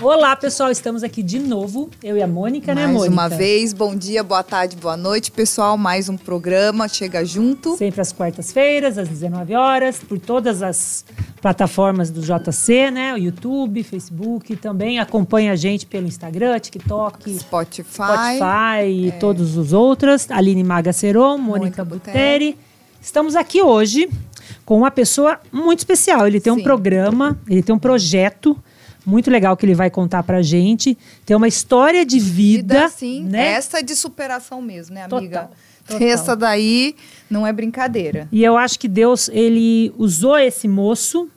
Olá, pessoal, estamos aqui de novo, eu e a Mônica, mais né, Mônica? Mais uma vez, bom dia, boa tarde, boa noite, pessoal. Mais um programa, chega junto. Sempre às quartas-feiras, às 19 horas, por todas as plataformas do JC, né? O YouTube, Facebook, também acompanha a gente pelo Instagram, TikTok, Spotify, Spotify e é... todos os outros. Aline Maga Seron, Mônica, Mônica Buteri. Estamos aqui hoje com uma pessoa muito especial. Ele tem Sim. um programa, ele tem um projeto muito legal que ele vai contar pra gente. Tem uma história de vida. vida sim, né? essa é de superação mesmo, né, amiga? Total, total. Essa daí não é brincadeira. E eu acho que Deus, ele usou esse moço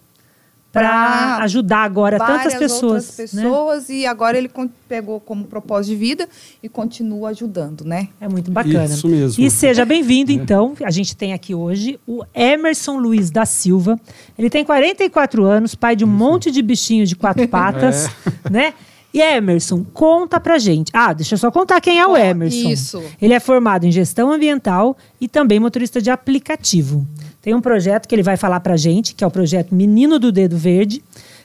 para ajudar agora tantas pessoas. pessoas né? e agora ele pegou como propósito de vida e continua ajudando, né? É muito bacana. Isso mesmo. E seja bem-vindo, é. então. A gente tem aqui hoje o Emerson Luiz da Silva. Ele tem 44 anos, pai de um Isso. monte de bichinho de quatro patas, é. né? E Emerson, conta pra gente. Ah, deixa eu só contar quem é o Emerson. Isso. Ele é formado em gestão ambiental e também motorista de aplicativo. Tem um projeto que ele vai falar pra gente, que é o projeto Menino do Dedo Verde.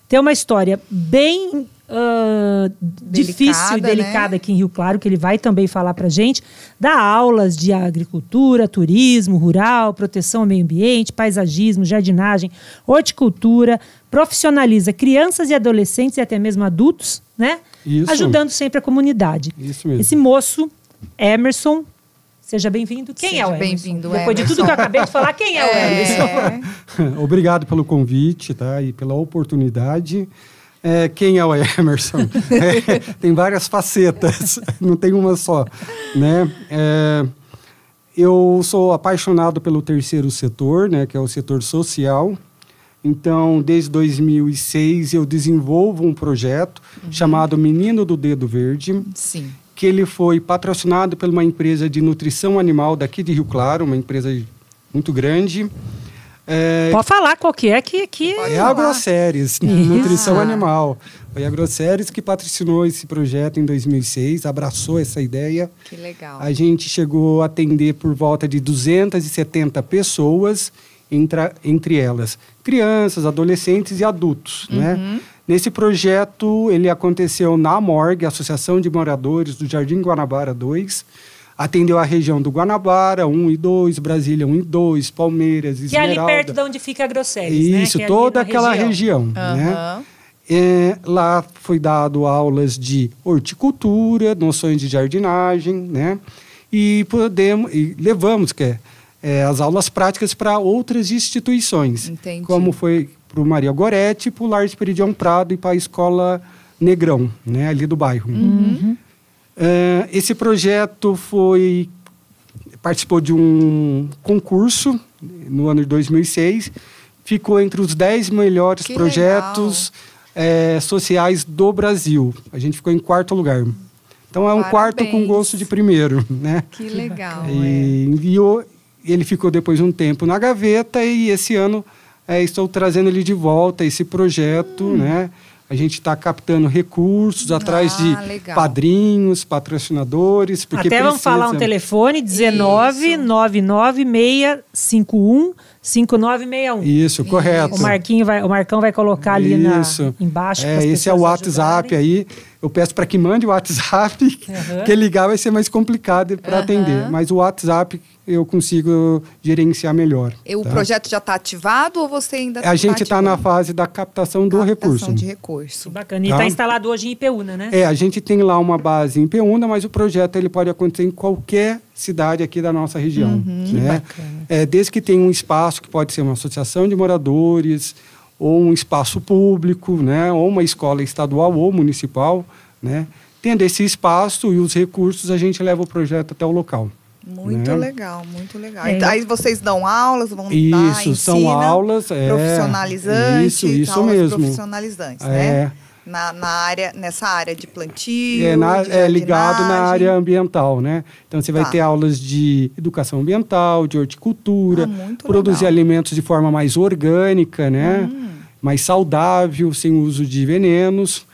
Tem uma história bem Uh, ah, delicada, difícil e delicada né? aqui em Rio Claro, que ele vai também falar para gente, dá aulas de agricultura, turismo, rural, proteção ao meio ambiente, paisagismo, jardinagem, horticultura, profissionaliza crianças e adolescentes e até mesmo adultos né? Isso. Ajudando sempre a comunidade. Isso mesmo. Esse moço, Emerson, Seja bem-vindo. Quem Seja é o Emerson? bem-vindo, Depois Emerson. de tudo que eu acabei de falar, quem é, é. o Emerson? Obrigado pelo convite, tá? E pela oportunidade. É, quem é o Emerson? é, tem várias facetas, não tem uma só, né? É, eu sou apaixonado pelo terceiro setor, né? Que é o setor social. Então, desde 2006, eu desenvolvo um projeto uhum. chamado Menino do Dedo Verde. Sim. Que ele foi patrocinado por uma empresa de nutrição animal daqui de Rio Claro, uma empresa muito grande. É, Pode falar qual que é que... que... É a Agroceres, Nutrição Animal. Foi a Agroceres que patrocinou esse projeto em 2006, abraçou essa ideia. Que legal. A gente chegou a atender por volta de 270 pessoas entre, entre elas crianças, adolescentes e adultos, né? uhum. né? Nesse projeto, ele aconteceu na MORG, Associação de Moradores do Jardim Guanabara 2, atendeu a região do Guanabara, 1 e 2, Brasília 1 e 2, Palmeiras, é Esmeralda. E ali perto de onde fica a Grosseles, né? Isso, né? é toda aquela região, região uhum. né? É, lá foi dado aulas de horticultura, noções de jardinagem, né? E podemos, e levamos, que é, é, as aulas práticas para outras instituições. Entendi. Como foi para o Maria Goretti, para o Lars Peridião Prado e para a Escola Negrão, né, ali do bairro. Uhum. uhum. É, esse projeto foi participou de um concurso no ano de 2006, ficou entre os 10 melhores que projetos é, sociais do Brasil. A gente ficou em quarto lugar. Então é um Parabéns. quarto com gosto de primeiro, né? Que legal. E é. enviou ele ficou depois um tempo na gaveta e esse ano é, estou trazendo ele de volta, esse projeto, hum. né? A gente está captando recursos atrás ah, de legal. padrinhos, patrocinadores. Porque Até vamos falar um telefone, 19 99651 5961. Isso, correto. O Marquinho vai, o Marcão vai colocar ali na, embaixo. É, esse é o WhatsApp ajudarem. aí. Eu peço para que mande o WhatsApp, uhum. que ligar vai ser mais complicado para uhum. atender. Mas o WhatsApp eu consigo gerenciar melhor. E o tá? projeto já está ativado ou você ainda A gente está tá na fase da captação do captação recurso. Captação de recurso. Bacana. E está tá instalado hoje em Ipeúna, né? É, a gente tem lá uma base em Ipeúna, mas o projeto ele pode acontecer em qualquer cidade aqui da nossa região. Uhum, né? é, desde que tenha um espaço que pode ser uma associação de moradores, ou um espaço público, né? ou uma escola estadual ou municipal, né? tendo esse espaço e os recursos, a gente leva o projeto até o local. Muito né? legal, muito legal. É. Então, aí vocês dão aulas, vão isso, dar, Isso, são aulas é. profissionalizantes. É, isso, isso aulas mesmo. Profissionalizantes, né? é. né? na, na área, nessa área de plantio? É, na, de é ligado na área ambiental, né? Então você vai tá. ter aulas de educação ambiental, de horticultura, ah, produzir legal. alimentos de forma mais orgânica, né? Hum. Mais saudável, sem uso de venenos.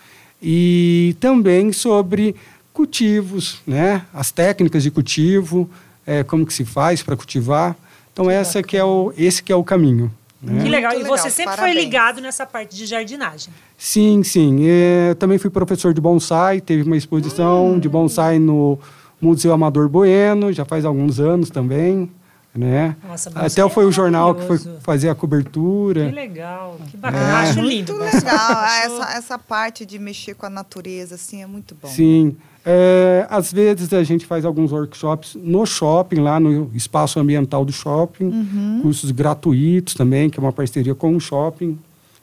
E também sobre cultivos, né? As técnicas de cultivo, é, como que se faz para cultivar. Então que essa que é o, esse que é o caminho. Né? Que legal. e você sempre Parabéns. foi ligado nessa parte de jardinagem. Sim, sim. É, eu também fui professor de bonsai, teve uma exposição hum. de bonsai no Museu Amador Bueno, já faz alguns anos também né? Nossa, Até foi o é jornal que foi fazer a cobertura. Que legal, que bacana. É. acho lindo. Muito legal. Ah, essa, essa parte de mexer com a natureza, assim, é muito bom. Sim. É, às vezes a gente faz alguns workshops no shopping, lá no espaço ambiental do shopping. Uhum. Cursos gratuitos também, que é uma parceria com o shopping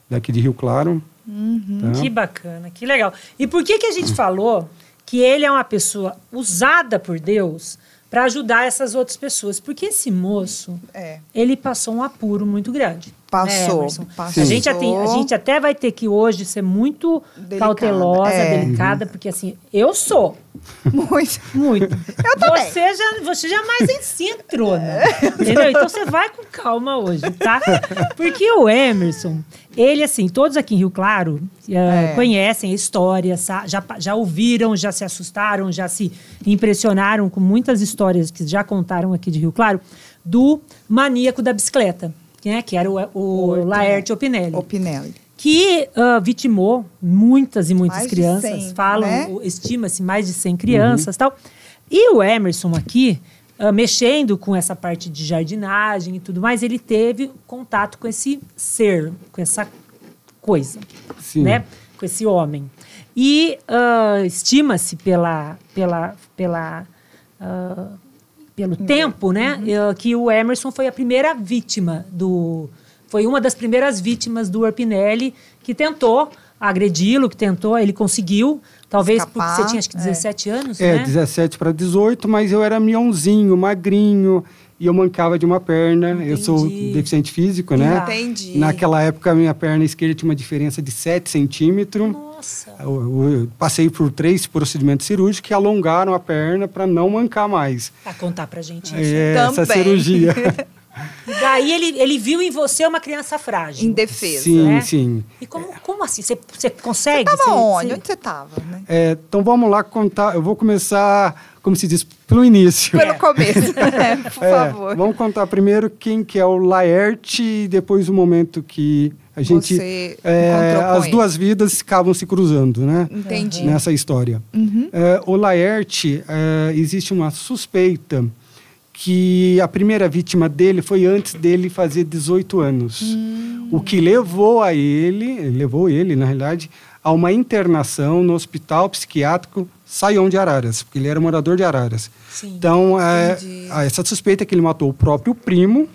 daqui de Rio Claro. Uhum. Tá? Que bacana, que legal. E por que, que a gente falou que ele é uma pessoa usada por Deus para ajudar essas outras pessoas. Porque esse moço, é. ele passou um apuro muito grande. Passou. É, passou. A, gente até, a gente até vai ter que hoje ser muito delicada, cautelosa, é. delicada, porque assim, eu sou. Muito. Muito. Eu também. Você já, você já mais em si entrou, né? Entendeu? Então você vai com calma hoje, tá? Porque o Emerson, ele assim, todos aqui em Rio Claro uh, é. conhecem a história, já, já ouviram, já se assustaram, já se impressionaram com muitas histórias que já contaram aqui de Rio Claro, do maníaco da bicicleta né, que era o, o, o né? Laerte Opinelli. Opinelli. Que uh, vitimou muitas e muitas mais crianças. 100, falam, né? estima-se mais de 100 crianças uhum. tal. E o Emerson aqui, uh, mexendo com essa parte de jardinagem e tudo mais, ele teve contato com esse ser, com essa coisa, Sim. né? Com esse homem. E uh, estima-se pela, pela, pela uh, pelo uhum. tempo, né? Uhum. Que o Emerson foi a primeira vítima do. Foi uma das primeiras vítimas do Urpinelli que tentou agredi-lo, que tentou, ele conseguiu. Talvez Escapar, porque você tinha acho que 17 é. anos, é, né? 17 para 18, mas eu era mionzinho, magrinho e eu mancava de uma perna. Entendi. Eu sou deficiente físico, né? Entendi. Naquela época, minha perna esquerda tinha uma diferença de 7 centímetros. Nossa. Eu, eu passei por três procedimentos cirúrgicos que alongaram a perna para não mancar mais. Pra contar pra gente isso. É, Também. essa cirurgia. daí ele, ele viu em você uma criança frágil. Indefesa. Sim, né? sim. E como, como assim? Você, consegue? Você estava onde? Cê... Onde você estava? Né? É, então vamos lá contar. Eu vou começar, como se diz, pelo início. Pelo é. começo, né? é, por favor. Vamos contar primeiro quem que é o Laerte e depois o momento que a gente. Você é, as duas vidas acabam se cruzando, né? Entendi. Nessa história. Uhum. É, o Laerte, é, existe uma suspeita que a primeira vítima dele foi antes dele fazer 18 anos. Hum. O que levou a ele, levou ele, na realidade, a uma internação no hospital psiquiátrico Saião de Araras, porque ele era morador de Araras. Sim, então, é, essa suspeita é que ele matou o próprio primo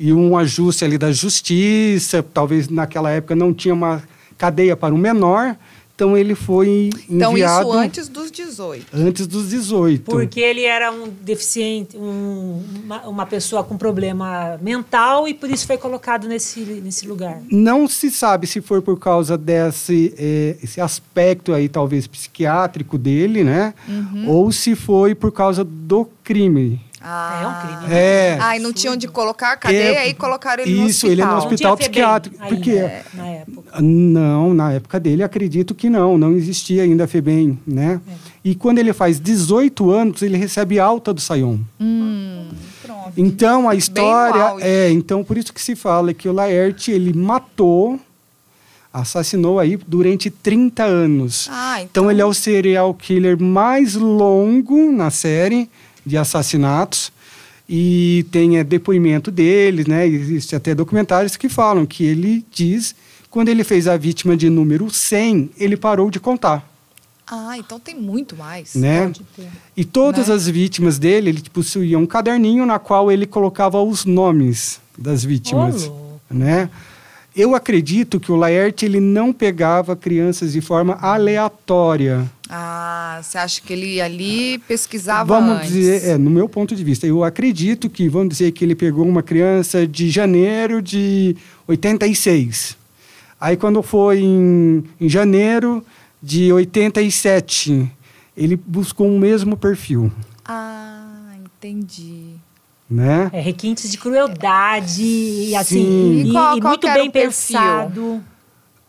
e um ajuste ali da justiça, talvez naquela época não tinha uma cadeia para o menor, então ele foi enviado... Então isso antes dos 18. Antes dos 18. Porque ele era um deficiente, um, uma, uma, pessoa com problema mental e por isso foi colocado nesse, nesse lugar. Não se sabe se foi por causa desse é, esse aspecto aí talvez psiquiátrico dele, né? Uhum. Ou se foi por causa do crime. Ah. É um ah. crime. Né? É. Ah, Ai, não tinha onde colocar a cadeia, é, aí colocaram ele isso, no hospital. Isso, ele é no hospital psiquiátrico. Ainda, porque né, na época. Ah, não, na época dele, acredito que não. Não existia ainda a FEBEM, né? É. E quando ele faz 18 anos, ele recebe alta do Sayon. Hum. Pronto. Então, a história... É, então, por isso que se fala que o Laerte, ele matou assassinou aí durante 30 anos. Ah, então... então... ele é então. o serial killer mais longo na série, de assassinatos e tem é, depoimento deles, né? Existe até documentários que falam que ele diz quando ele fez a vítima de número 100, ele parou de contar. Ah, então tem muito mais. Né? Ter, e todas né? as vítimas dele, ele tipo, possuía um caderninho na qual ele colocava os nomes das vítimas, né? Eu acredito que o Laerte ele não pegava crianças de forma aleatória. Ah, você acha que ele ali pesquisava Vamos antes. dizer, é, no meu ponto de vista, eu acredito que, vamos dizer que ele pegou uma criança de janeiro de 86. Aí quando foi em, em janeiro de 87, ele buscou o mesmo perfil. Ah, entendi. Né? É, requintes de crueldade, assim, Sim. e, qual, e qual muito bem pensado. Perfil?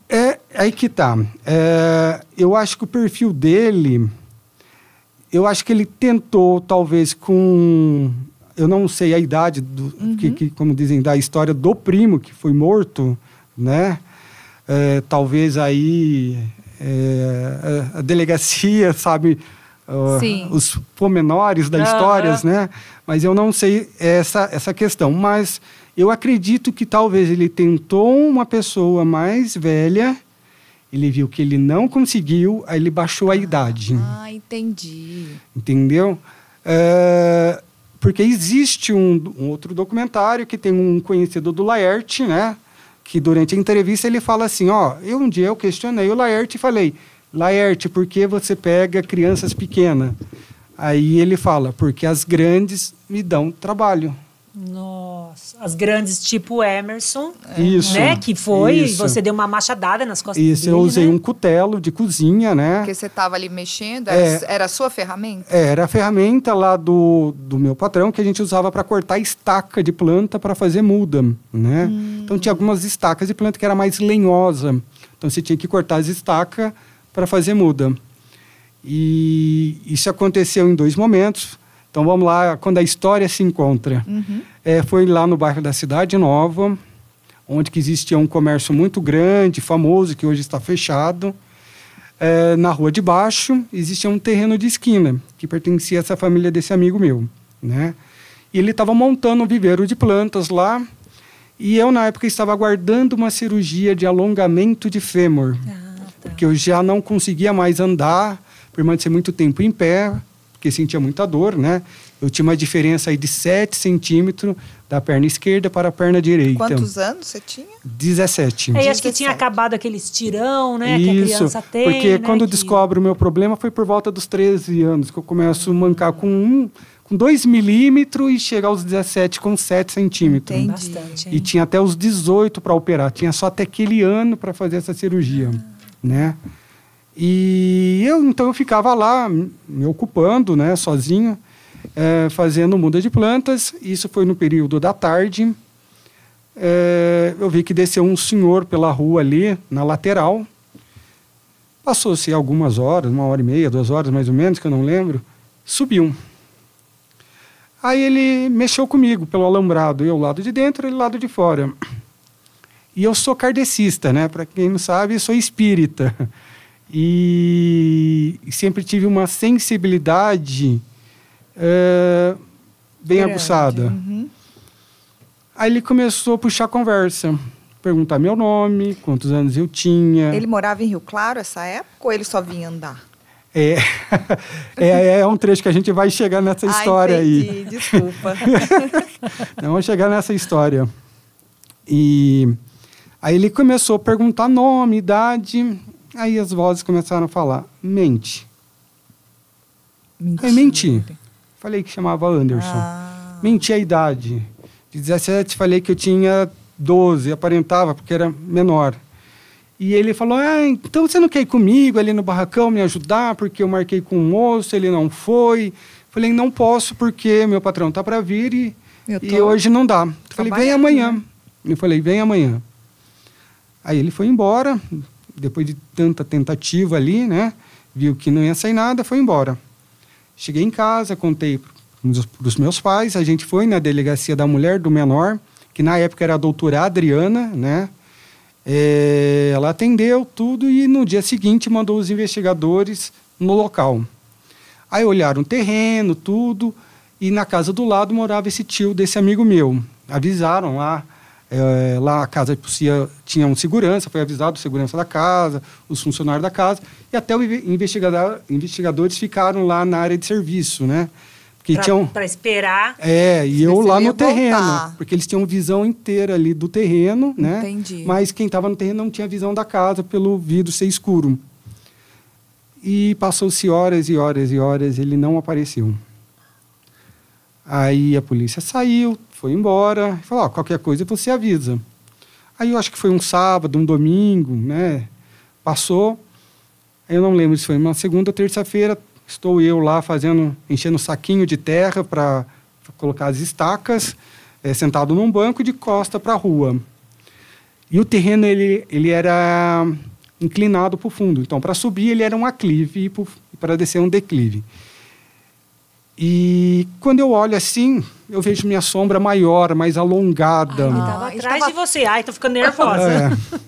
É aí que tá. É, eu acho que o perfil dele, eu acho que ele tentou, talvez, com. Eu não sei a idade, do, uhum. que, que, como dizem, da história do primo que foi morto, né? É, talvez aí é, a, delegacia, sabe, uh, os pormenores das uhum. histórias, né? Mas eu não sei essa, essa questão. Mas eu acredito que talvez ele tentou uma pessoa mais velha, ele viu que ele não conseguiu, aí ele baixou a ah, idade. Ah, entendi. Entendeu? Eh, porque existe um, um, outro documentário que tem um conhecido do Laerte, né? Que durante a entrevista ele fala assim, ó, eu um dia eu questionei o Laerte e falei, Laerte, por que você pega crianças pequenas? Aí ele fala, porque as grandes me dão trabalho. Nossa, as grandes tipo Emerson, isso, né? Que foi, isso. você deu uma machadada nas costas Isso, dele, eu usei né? um cutelo de cozinha, né? Porque você estava ali mexendo, é. era, é, era a sua ferramenta? É, era a ferramenta lá do, do meu patrão que a gente usava para cortar estaca de planta para fazer muda, né? Hum. Então tinha algumas estacas de planta que era mais lenhosa, então você tinha que cortar as estacas para fazer muda. E isso aconteceu em dois momentos então vamos lá, quando a história se encontra. Uhum. É, foi lá no bairro da Cidade Nova, onde que existia um comércio muito grande, famoso, que hoje está fechado. É, na rua de baixo existia um terreno de esquina que pertencia a essa família desse amigo meu, né? E ele estava montando um viveiro de plantas lá e eu na época estava aguardando uma cirurgia de alongamento de fêmur, ah, tá. porque eu já não conseguia mais andar, permanecer muito tempo em pé, porque sentia muita dor, né? Eu tinha uma diferença aí de 7 centímetros da perna esquerda para a perna direita. Quantos anos você tinha? 17. É, acho que tinha acabado aquele estirão, né? Isso, que a criança tem. Porque né, quando que... descobre o meu problema foi por volta dos 13 anos, que eu começo a mancar com um com 2 milímetros e chegar aos 17 com 7 centímetros. Tem Bastante, hein? E tinha até os 18 para operar. Tinha só até aquele ano para fazer essa cirurgia, ah. né? E eu então eu ficava lá me ocupando, né, sozinho, é, fazendo muda de plantas. Isso foi no período da tarde. É, eu vi que desceu um senhor pela rua ali, na lateral. Passou-se algumas horas, uma hora e meia, duas horas mais ou menos, que eu não lembro. Subiu. Aí ele mexeu comigo pelo alambrado, eu lado de dentro, ele lado de fora. E eu sou kardecista, né? Para quem não sabe, sou espírita. e sempre tive uma sensibilidade é, bem Grande. aguçada. Uhum. Aí ele começou a puxar a conversa, perguntar meu nome, quantos anos eu tinha. Ele morava em Rio Claro essa época ou ele só vinha andar? É, é, é um trecho que a gente vai chegar nessa ah, história ah, entendi, aí. Desculpa. vamos chegar nessa história. E aí ele começou a perguntar nome, idade. Aí as vozes começaram a falar: mente. Mentira. Eu menti. Falei que chamava Anderson. Ah. Menti a idade. De 17, falei que eu tinha 12, aparentava, porque era menor. E ele falou: ah, então você não quer ir comigo ali no barracão me ajudar, porque eu marquei com um moço, ele não foi. Falei: não posso, porque meu patrão tá para vir e, e hoje não dá. Falei: vem amanhã. Né? Eu falei: vem amanhã. Aí ele foi embora, depois de tanta tentativa ali, né? Viu que não ia sair nada, foi embora. Cheguei em casa, contei para os meus pais, a gente foi na delegacia da mulher do menor, que na época era a doutora Adriana, né? É, ela atendeu tudo e no dia seguinte mandou os investigadores no local. Aí olharam o terreno, tudo, e na casa do lado morava esse tio desse amigo meu. Avisaram lá é, lá a casa possuía, tinha um segurança, foi avisado o segurança da casa, os funcionários da casa, e até os investigador, investigadores ficaram lá na área de serviço, né? Porque tinham. Para esperar. É, e eu lá no terreno. Voltar. Porque eles tinham visão inteira ali do terreno, né? Entendi. Mas quem estava no terreno não tinha visão da casa pelo vidro ser escuro. E passou-se horas e horas e horas, ele não apareceu. Aí a polícia saiu, foi embora, falou: oh, qualquer coisa então você avisa. Aí eu acho que foi um sábado, um domingo, né? Passou. Eu não lembro se foi uma segunda ou terça-feira. Estou eu lá fazendo, enchendo um saquinho de terra para colocar as estacas, é, sentado num banco de costa para a rua. E o terreno ele, ele era inclinado para o fundo. Então, para subir ele era um aclive e para descer um declive. E quando eu olho assim, eu vejo minha sombra maior, mais alongada. Ah, atrás de você. Ai, tô ficando nervosa. É.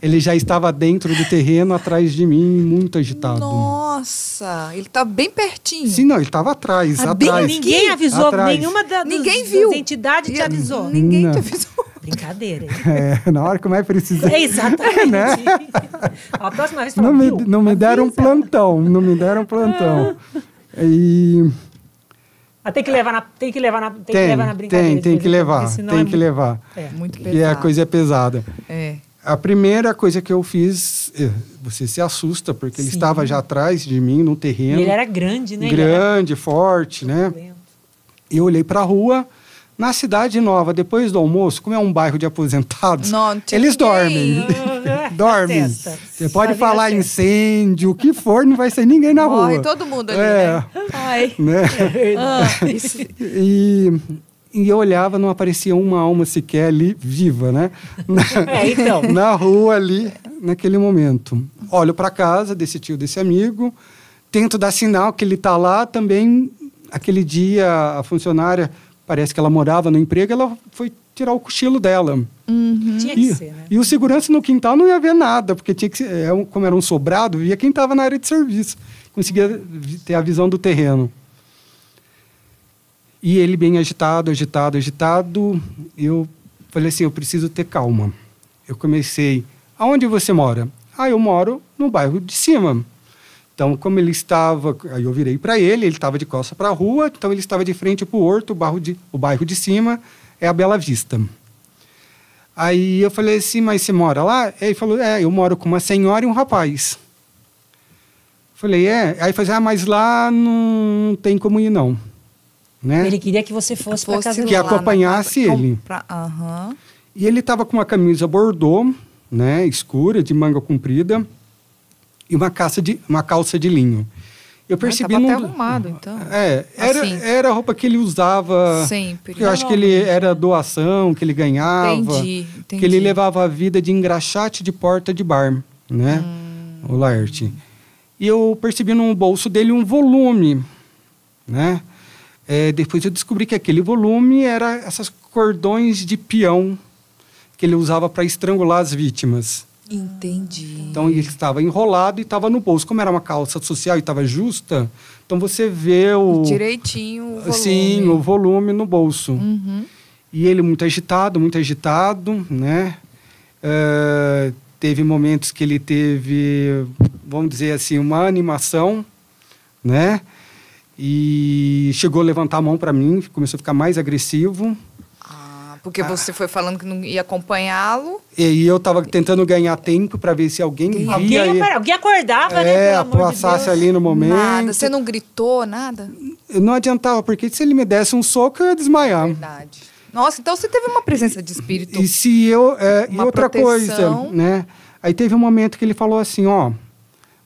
Ele já estava dentro do terreno, atrás de mim, muito agitado. Nossa, ele tá bem pertinho. Sim, não, ele estava atrás, ah, atrás. Ninguém avisou, atrás. nenhuma da, dos, ninguém viu. das entidades te avisou. Ninguém te avisou. Brincadeira, É, na hora é que mais precisei. É, exatamente. Né? A próxima vez não me, não me deram um plantão, não me deram um plantão. E ah, tem que levar na, tem que levar na, tem, tem que levar na brincadeira. Tem, tem que levar, tem é que levar. É, é muito pesado. E a coisa é pesada. É. A primeira coisa que eu fiz, eh, você se assusta, porque Sim. ele estava já atrás de mim, no terreno. E né? ele era grande, né? Grande, forte, né? Eu olhei para a rua, na cidade nova, depois do almoço, como é um bairro de aposentados, Não, eles dormem. dormem. Você pode falar assim. incêndio, o que for, não vai ser ninguém na Morre rua. Morre todo mundo ali, é. né? Ai. Né? Ah, E e eu olhava, não aparecia uma alma sequer ali viva, né? Na, é, então. na rua ali, naquele momento. Olho para casa desse tio, desse amigo, tento dar sinal que ele está lá também. Aquele dia, a funcionária Parece que ela morava no emprego, ela foi tirar o cochilo dela. Uhum. Tinha que e, ser, né? E o segurança no quintal não ia ver nada, porque tinha que é um, como era um sobrado, via quem estava na área de serviço. Conseguia ter a visão do terreno. E ele bem agitado, agitado, agitado. Eu falei assim, eu preciso ter calma. Eu comecei, aonde você mora? Ah, eu moro no bairro de cima. Então, como ele estava, aí eu virei para ele, ele estava de costa para a rua, então ele estava de frente para o Horto, o bairro, de, o bairro de cima é a Bela Vista. Aí eu falei assim, mas você mora lá? Ele falou, é, eu moro com uma senhora e um rapaz. Falei, é. Aí falei, ah, mas lá não tem como ir, não. Né? Ele queria que você fosse, fosse para casa Que lá, acompanhasse ele. Pra... Uhum. E ele estava com uma camisa bordô, né, escura, de manga comprida e uma calça de, uma calça de linho. Eu percebi Ai, até arrumado, então. É, era, assim. era a roupa que ele usava. Sempre. Eu acho que ele era doação, que ele ganhava. Entendi, entendi. Que ele levava a vida de engraxate de porta de bar, né? Hum. O Laerte. E eu percebi no bolso dele um volume, né? É, depois eu descobri que aquele volume era essas cordões de peão que ele usava para estrangular as vítimas. Entendi. Então ele estava enrolado e estava no bolso. Como era uma calça social e estava justa, então você vê o. Direitinho o volume. Sim, o volume no bolso. Uhum. E ele muito agitado, muito agitado, né? Eh, teve momentos que ele teve, vamos dizer assim, uma animação, né? E chegou a levantar a mão para mim, começou a ficar mais agressivo. Porque ah. você foi falando que não ia acompanhá-lo. E, eu estava tentando ganhar tempo para ver se alguém Alguém, alguém acordava, é, né? É, passasse de ali no momento. Nada. Você não gritou, nada? Não adiantava, porque se ele me desse um soco, eu ia desmaiar. Verdade. Nossa, então você teve uma presença de espírito. E se eu. É, e outra proteção. coisa, né? Aí teve um momento que ele falou assim: ó,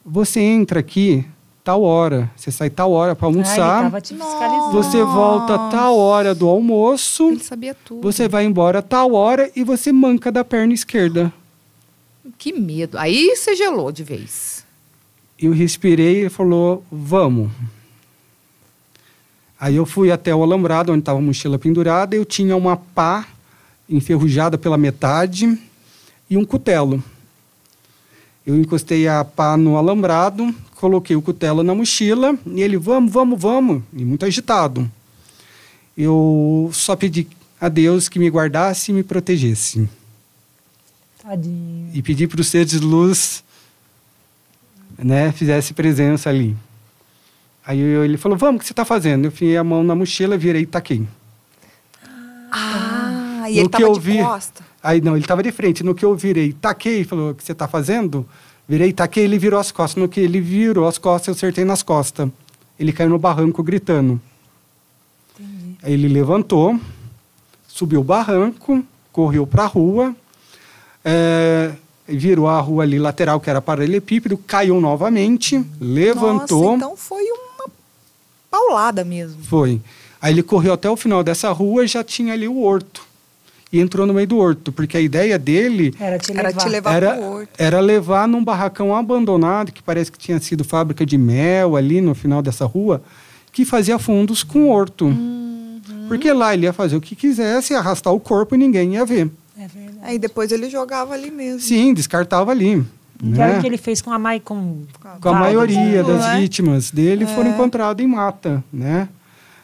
você entra aqui tal hora. Você sai tal hora para almoçar. Ai, você volta tal hora do almoço. Ele sabia tudo. Você vai embora tal hora e você manca da perna esquerda. Que medo. Aí você gelou de vez. Eu respirei e falou: "Vamos". Aí eu fui até o alambrado onde estava a mochila pendurada, eu tinha uma pá enferrujada pela metade e um cutelo. Eu encostei a pá no alambrado, coloquei o cutelo na mochila e ele, vamos, vamos, vamos, e muito agitado. Eu só pedi a Deus que me guardasse e me protegesse. Tadinho. E pedi para o ser de luz, né, fizesse presença ali. Aí eu, ele falou, vamos, o que você está fazendo? Eu enfiei a mão na mochila, virei e taquei. Ah, ah e ele estava de vi, costa. Aí, não, ele estava de frente. No que eu virei, taquei, falou, o que você está fazendo? Virei, taquei, ele virou as costas. No que ele virou as costas, eu acertei nas costas. Ele caiu no barranco gritando. Entendi. Aí ele levantou, subiu o barranco, correu para a rua, é, virou a rua ali lateral, que era paralelepípedo, caiu novamente, levantou. Nossa, então foi uma paulada mesmo. Foi. Aí ele correu até o final dessa rua e já tinha ali o horto e entrou no meio do horto, porque a ideia dele era te levar, era te levar era, horto. Era levar num barracão abandonado, que parece que tinha sido fábrica de mel ali no final dessa rua, que fazia fundos com horto. Uhum. Porque lá ele ia fazer o que quisesse, arrastar o corpo e ninguém ia ver. É verdade. Aí depois ele jogava ali mesmo. Sim, descartava ali. Né? Que o que ele fez com a, mai, com, com a maioria né? das é? vítimas dele é. foram encontradas em mata, né?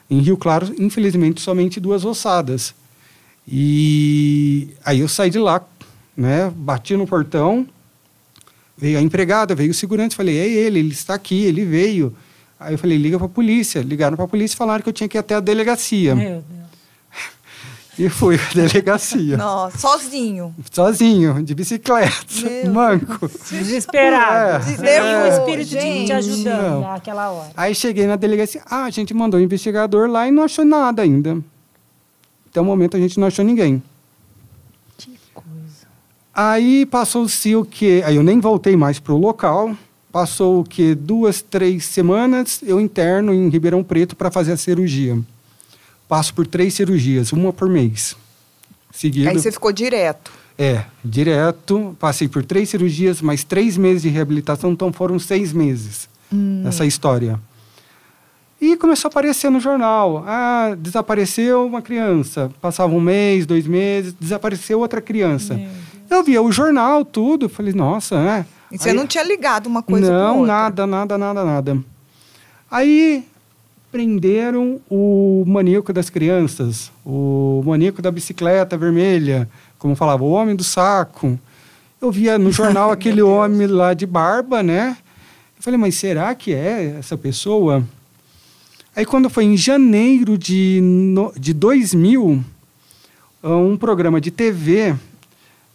Em Rio Claro, infelizmente, somente duas ossadas. E aí eu saí de lá, né? Bati no portão, veio a empregada, veio o segurança, falei, é ele, ele está aqui, ele veio. Aí eu falei, liga para a polícia. Ligaram para a polícia e falaram que eu tinha que ir até a delegacia. Meu Deus. E fui à delegacia. Nossa, sozinho. Sozinho, de bicicleta, Meu manco. Desesperado. É, Meu é, o espírito gente. de te ajudando não. naquela hora. Aí cheguei na delegacia, ah, a gente mandou um investigador lá e não achou nada ainda. Até o momento a gente não achou ninguém. Que coisa. Aí passou-se o que? Aí eu nem voltei mais para o local. Passou o que? Duas, três semanas, eu interno em Ribeirão Preto para fazer a cirurgia. Passo por três cirurgias, uma por mês. Seguido. Aí você ficou direto. É, direto. Passei por três cirurgias, mais três meses de reabilitação, então foram seis meses. Hum. Essa história. E começou a aparecer no jornal. Ah, desapareceu uma criança. Passava um mês, dois meses, desapareceu outra criança. Eu via o jornal, tudo. Falei, nossa, né? E você Aí, não tinha ligado uma coisa Não, nada, nada, nada, nada. Aí prenderam o maníaco das crianças, o maníaco da bicicleta vermelha, como falava, o homem do saco. Eu via no jornal aquele homem lá de barba, né? Eu falei, mas será que é essa pessoa? Aí quando foi em janeiro de, no, de 2000, ah, um programa de TV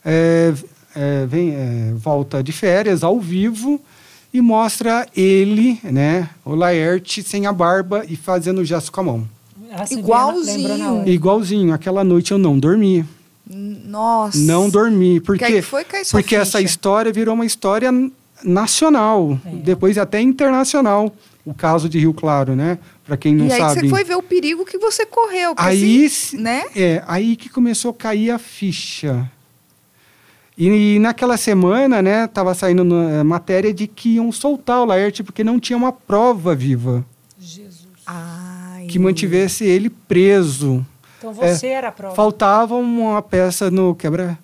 é, é, vem, é, volta de férias ao vivo e mostra ele, né, o Laerte sem a barba e fazendo gesto com a mão. igualzinho. Igualzinho. Aquela noite eu não dormi. Nossa. Não dormi. Porque, que foi que porque essa história virou uma história nacional, é. depois até internacional. O caso de Rio Claro, né? para quem não e aí sabe. você foi ver o perigo que você correu. Aí, assim, né? É, aí que começou a cair a ficha. E, e naquela semana, né, tava saindo na eh, matéria de que iam soltar o Laerte porque não tinha uma prova viva. Jesus. Ai. Que mantivesse ele preso. Então você é, era a prova. Faltava uma peça no quebra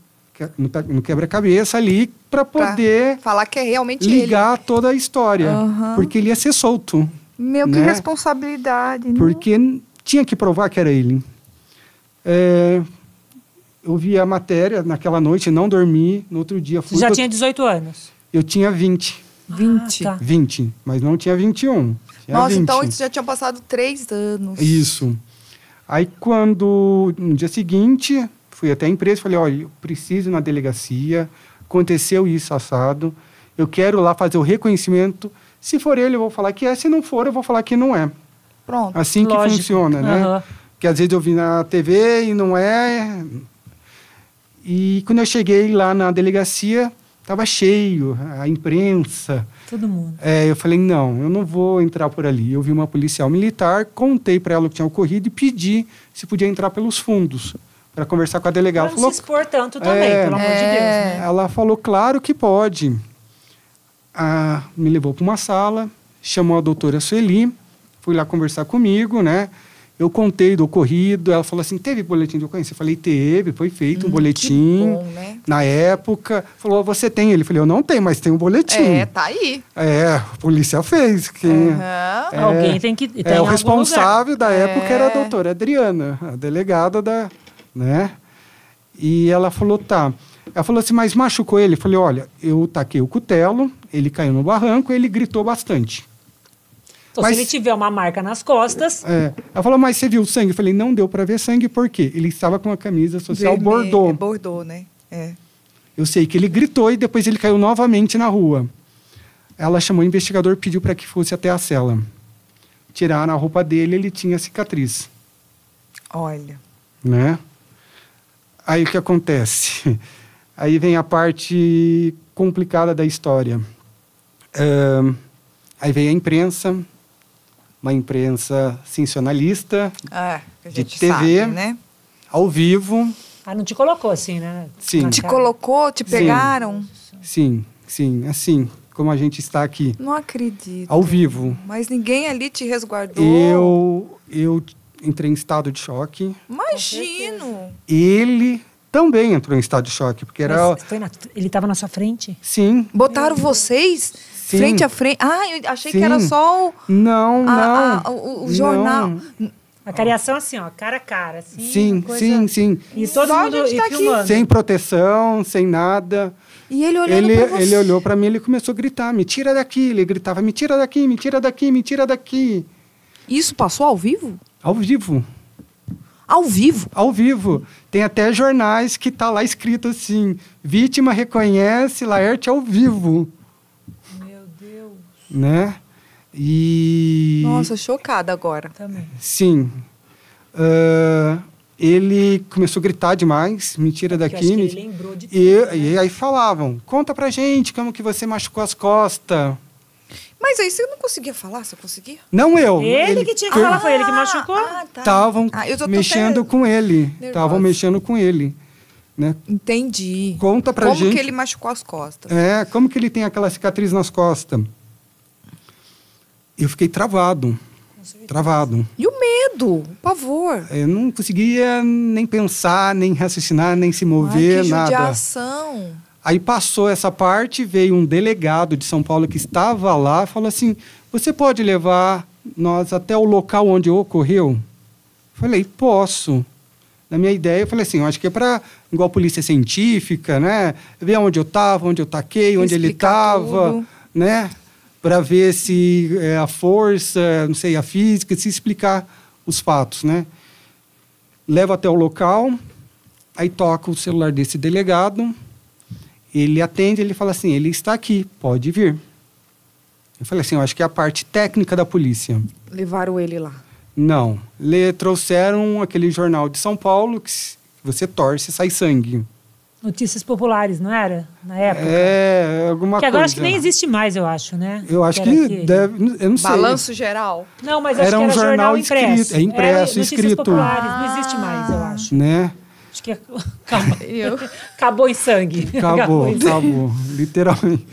no quebra-cabeça ali para poder pra falar que é realmente ligar ele. toda a história, uhum. porque ele ia ser solto. Meu, que né? responsabilidade. Né? Porque não. tinha que provar que era ele. É, eu vi a matéria naquela noite, não dormi. No outro dia fui. Você já tinha 18 anos? Eu tinha 20. 20? Ah, tá. 20, mas não tinha 21. Tinha Nossa, 20. então isso já tinha passado três anos. Isso. Aí quando, no dia seguinte, fui até a empresa e falei, olha, eu preciso ir na delegacia, aconteceu isso assado, eu quero lá fazer o reconhecimento se for ele, eu vou falar que é. Se não for, eu vou falar que não é. Pronto. Assim que lógico. funciona, né? Uhum. Porque às vezes eu vi na TV e não é. E quando eu cheguei lá na delegacia, estava cheio, a imprensa. Todo mundo. É, eu falei, não, eu não vou entrar por ali. Eu vi uma policial militar, contei para ela o que tinha ocorrido e pedi se podia entrar pelos fundos para conversar com a delegada. Para não falou, se expor tanto é, também, é, pelo amor de Deus. Né? Ela falou, claro que pode a, me levou para uma sala, chamou a doutora Sueli, fui lá conversar comigo, né? Eu contei do ocorrido, ela falou assim: teve boletim de ocorrência? Eu falei: teve, foi feito hum, um boletim. Bom, né? Na época, falou: você tem? Ele falou: eu não tenho, mas tem um boletim. É, tá aí. É, a polícia fez. Que, uhum. é, Alguém tem que. É tem é, o responsável lugar. da é. época é. era a doutora Adriana, a delegada da. né? E ela falou: tá. Ela falou assim: mas machucou ele? Eu falei: olha, eu taquei o cutelo, ele caiu no barranco, ele gritou bastante. Então, mas, se ele tiver uma marca nas costas. É, ela falou, mas você viu sangue? Eu falei, não deu para ver sangue, por quê? Ele estava com a camisa social bordou. bordô. É bordô, né? É. Eu sei que ele gritou e depois ele caiu novamente na rua. Ela chamou o investigador pediu para que fosse até a cela. Tiraram a roupa dele, ele tinha cicatriz. Olha. Né? Aí o que acontece? Aí vem a parte complicada da história. Uh, aí veio a imprensa, uma imprensa sensacionalista, ah, de TV, sabe, né? ao vivo. Ah, não te colocou assim, né? Sim. Te colocou, te pegaram? Sim, sim, sim assim como a gente está aqui. Não acredito. Ao vivo. Mas ninguém ali te resguardou. Eu eu entrei em estado de choque. Imagino. Ele também entrou em estado de choque, porque era. Na, ele estava na sua frente? Sim. Botaram vocês? Sim. Frente a frente. Ah, eu achei Sim. que era só o. Não, a, não. A, o, o, jornal. Não. A cariação assim, ó, cara a cara. Assim, sim, coisa... sim, sim. E todo Só mundo tá aqui. Sem proteção, sem nada. E ele olhou ele, pra você. Ele olhou pra mim e ele começou a gritar, me tira daqui. Ele gritava, me tira daqui, me tira daqui, me tira daqui. Isso passou ao vivo? Ao vivo. Ao vivo? Ao vivo. Tem até jornais que tá lá escrito assim, vítima reconhece Laerte ao vivo né? E... Nossa, chocada agora. Também. Sim. Uh, ele começou a gritar demais, mentira da daqui. lembrou de tudo, e, né? e, aí falavam, conta pra gente como que você machucou as costas. Mas aí você não conseguia falar, você conseguia? Não eu. Ele, ele que tinha que ah, falar, foi ele que ah, machucou? Estavam ah, tá. ah, mexendo com ele. Estavam mexendo com ele. Né? Entendi. Conta pra como gente. Como que ele machucou as costas. É, como que ele tem aquela cicatriz nas costas eu fiquei travado. Travado. E o medo, o pavor. É, eu não conseguia nem pensar, nem raciocinar, nem se mover, Ai, que judiação. ação. Aí passou essa parte, veio um delegado de São Paulo que estava lá, falou assim: "Você pode levar nós até o local onde ocorreu?" Falei: "Posso." Na minha ideia, eu falei assim, eu acho que é para, igual polícia científica, né? Ver onde eu estava, onde eu taquei, onde Explicar ele estava, né? para ver se é, a força, não sei, a física, se explicar os fatos, né? Leva até o local, aí toca o celular desse delegado, ele atende, ele fala assim, ele está aqui, pode vir. Eu falei assim, eu acho que é a parte técnica da polícia. Levaram ele lá? Não, le trouxeram aquele jornal de São Paulo que você torce sai sangue. Notícias populares, não era? Na época? É, alguma coisa. Que agora coisa. acho que nem existe mais, eu acho, né? Eu acho que, que, deve. Eu não sei. Balanço geral? Não, mas era acho que era um jornal, jornal impresso. Escrito, é impresso, escrito. populares, ah, não existe mais, eu acho. Né? Acho que é- acabou, eu... em sangue. Acabou, acabou, literalmente.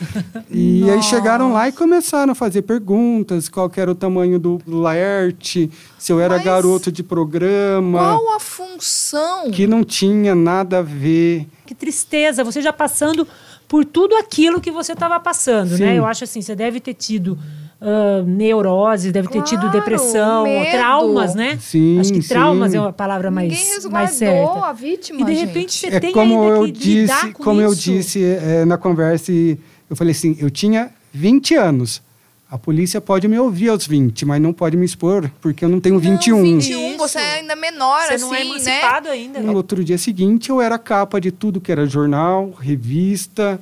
E Nossa. aí chegaram lá e começaram a fazer perguntas: qual era o tamanho do Laerte, se eu era Mas garoto de programa. Qual a função? Que não tinha nada a ver. Que tristeza, você já passando por tudo aquilo que você estava passando, né? Sim. né? Eu acho assim, você deve ter tido uh, deve claro, ter tido depressão, traumas, né? Sim, Acho que sim. traumas é uma palavra mais mais certa. a vítima, E de repente gente. você é tem como eu disse, como isso. eu disse é, na conversa, eu falei assim, eu tinha 20 anos. A polícia pode me ouvir aos 20, mas não pode me expor, porque eu não tenho não, 21. 21, você é ainda menor, você assim, não é assim, né? emancipado né? ainda. No outro dia seguinte, eu era capa de tudo que era jornal, revista,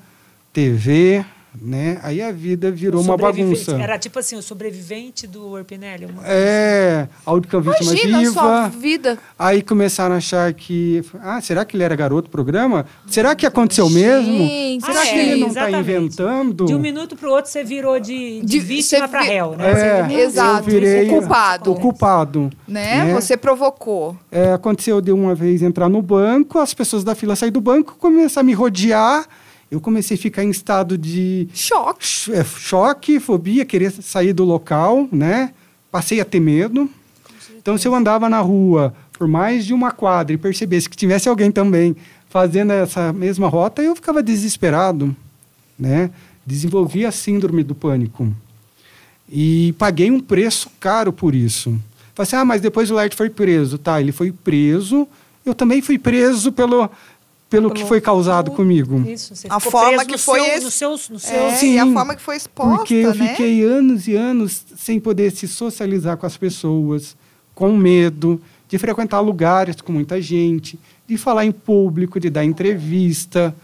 TV né? Aí a vida virou uma bagunça. Era tipo assim, o sobrevivente do Orpinelli. é, assim. a única vítima Imagina viva. Sua vida. Aí começaram a achar que. Ah, será que ele era garoto do programa? Será que aconteceu Gente. mesmo? Será ah, que é, ele não está inventando? De um minuto para o outro você virou de, de, vítima para réu, né? É, exato. Eu virei o culpado. O culpado. Né? né? Você provocou. É, aconteceu de uma vez entrar no banco, as pessoas da fila sair do banco, começar a me rodear eu comecei a ficar em estado de choque, é, choque fobia, querer sair do local, né? Passei a ter medo. Então, se eu andava na rua por mais de uma quadra e percebesse que tivesse alguém também fazendo essa mesma rota, eu ficava desesperado, né? Desenvolvi a síndrome do pânico. E paguei um preço caro por isso. Falei assim, ah, mas depois o Laird foi preso. Tá, ele foi preso. Eu também fui preso pelo, pelo, que foi causado uhum. comigo. Isso, a forma que foi seu, es... É, sim, a forma que foi exposta, porque eu né? fiquei anos e anos sem poder se socializar com as pessoas, com medo de frequentar lugares com muita gente, de falar em público, de dar entrevista,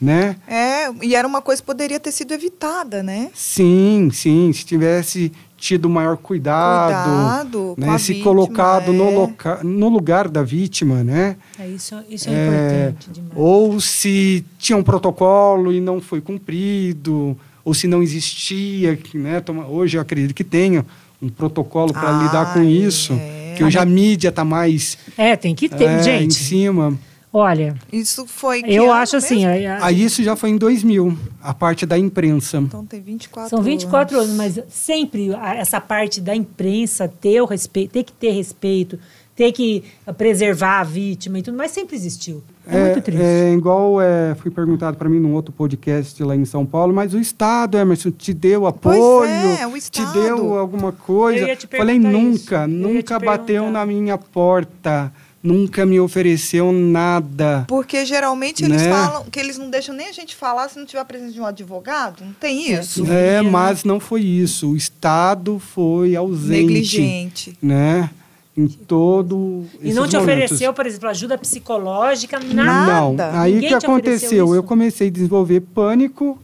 né? É, e era uma coisa que poderia ter sido evitada, né? Sim, sim, se tivesse tido maior cuidado, cuidado né? se vítima, colocado no, é. no lugar da vítima, né? É, isso, isso é, é, importante demais. Ou se tinha um protocolo e não foi cumprido, ou se não existia, né? hoje eu acredito que tenha um protocolo para ah, lidar com é. isso, que hoje a mídia está mais é tem que ter é, gente em cima Olha. Isso foi. eu acho assim, mesmo? assim. Aí, a... isso já foi em 2000, a parte da imprensa. Então tem 24 São 24 anos, anos mas sempre essa parte da imprensa ter o respeito, ter que ter respeito, ter que preservar a vítima e tudo mais sempre existiu. É, é muito triste. É igual é, foi perguntado para mim num outro podcast lá em São Paulo, mas o Estado, Emerson, te deu apoio, é, o Estado. te deu alguma coisa. Eu ia te Falei nunca, isso. nunca bateu na minha porta nunca me ofereceu nada. Porque geralmente eles né? falam que eles não deixam nem a gente falar se não tiver a presença de um advogado. Não tem é, isso? É, né? mas não foi isso. O Estado foi ausente. Negligente. Né? Em todo. E não te momentos. ofereceu, por exemplo, ajuda psicológica, nada. Não. Aí o que aconteceu? Eu comecei a desenvolver pânico,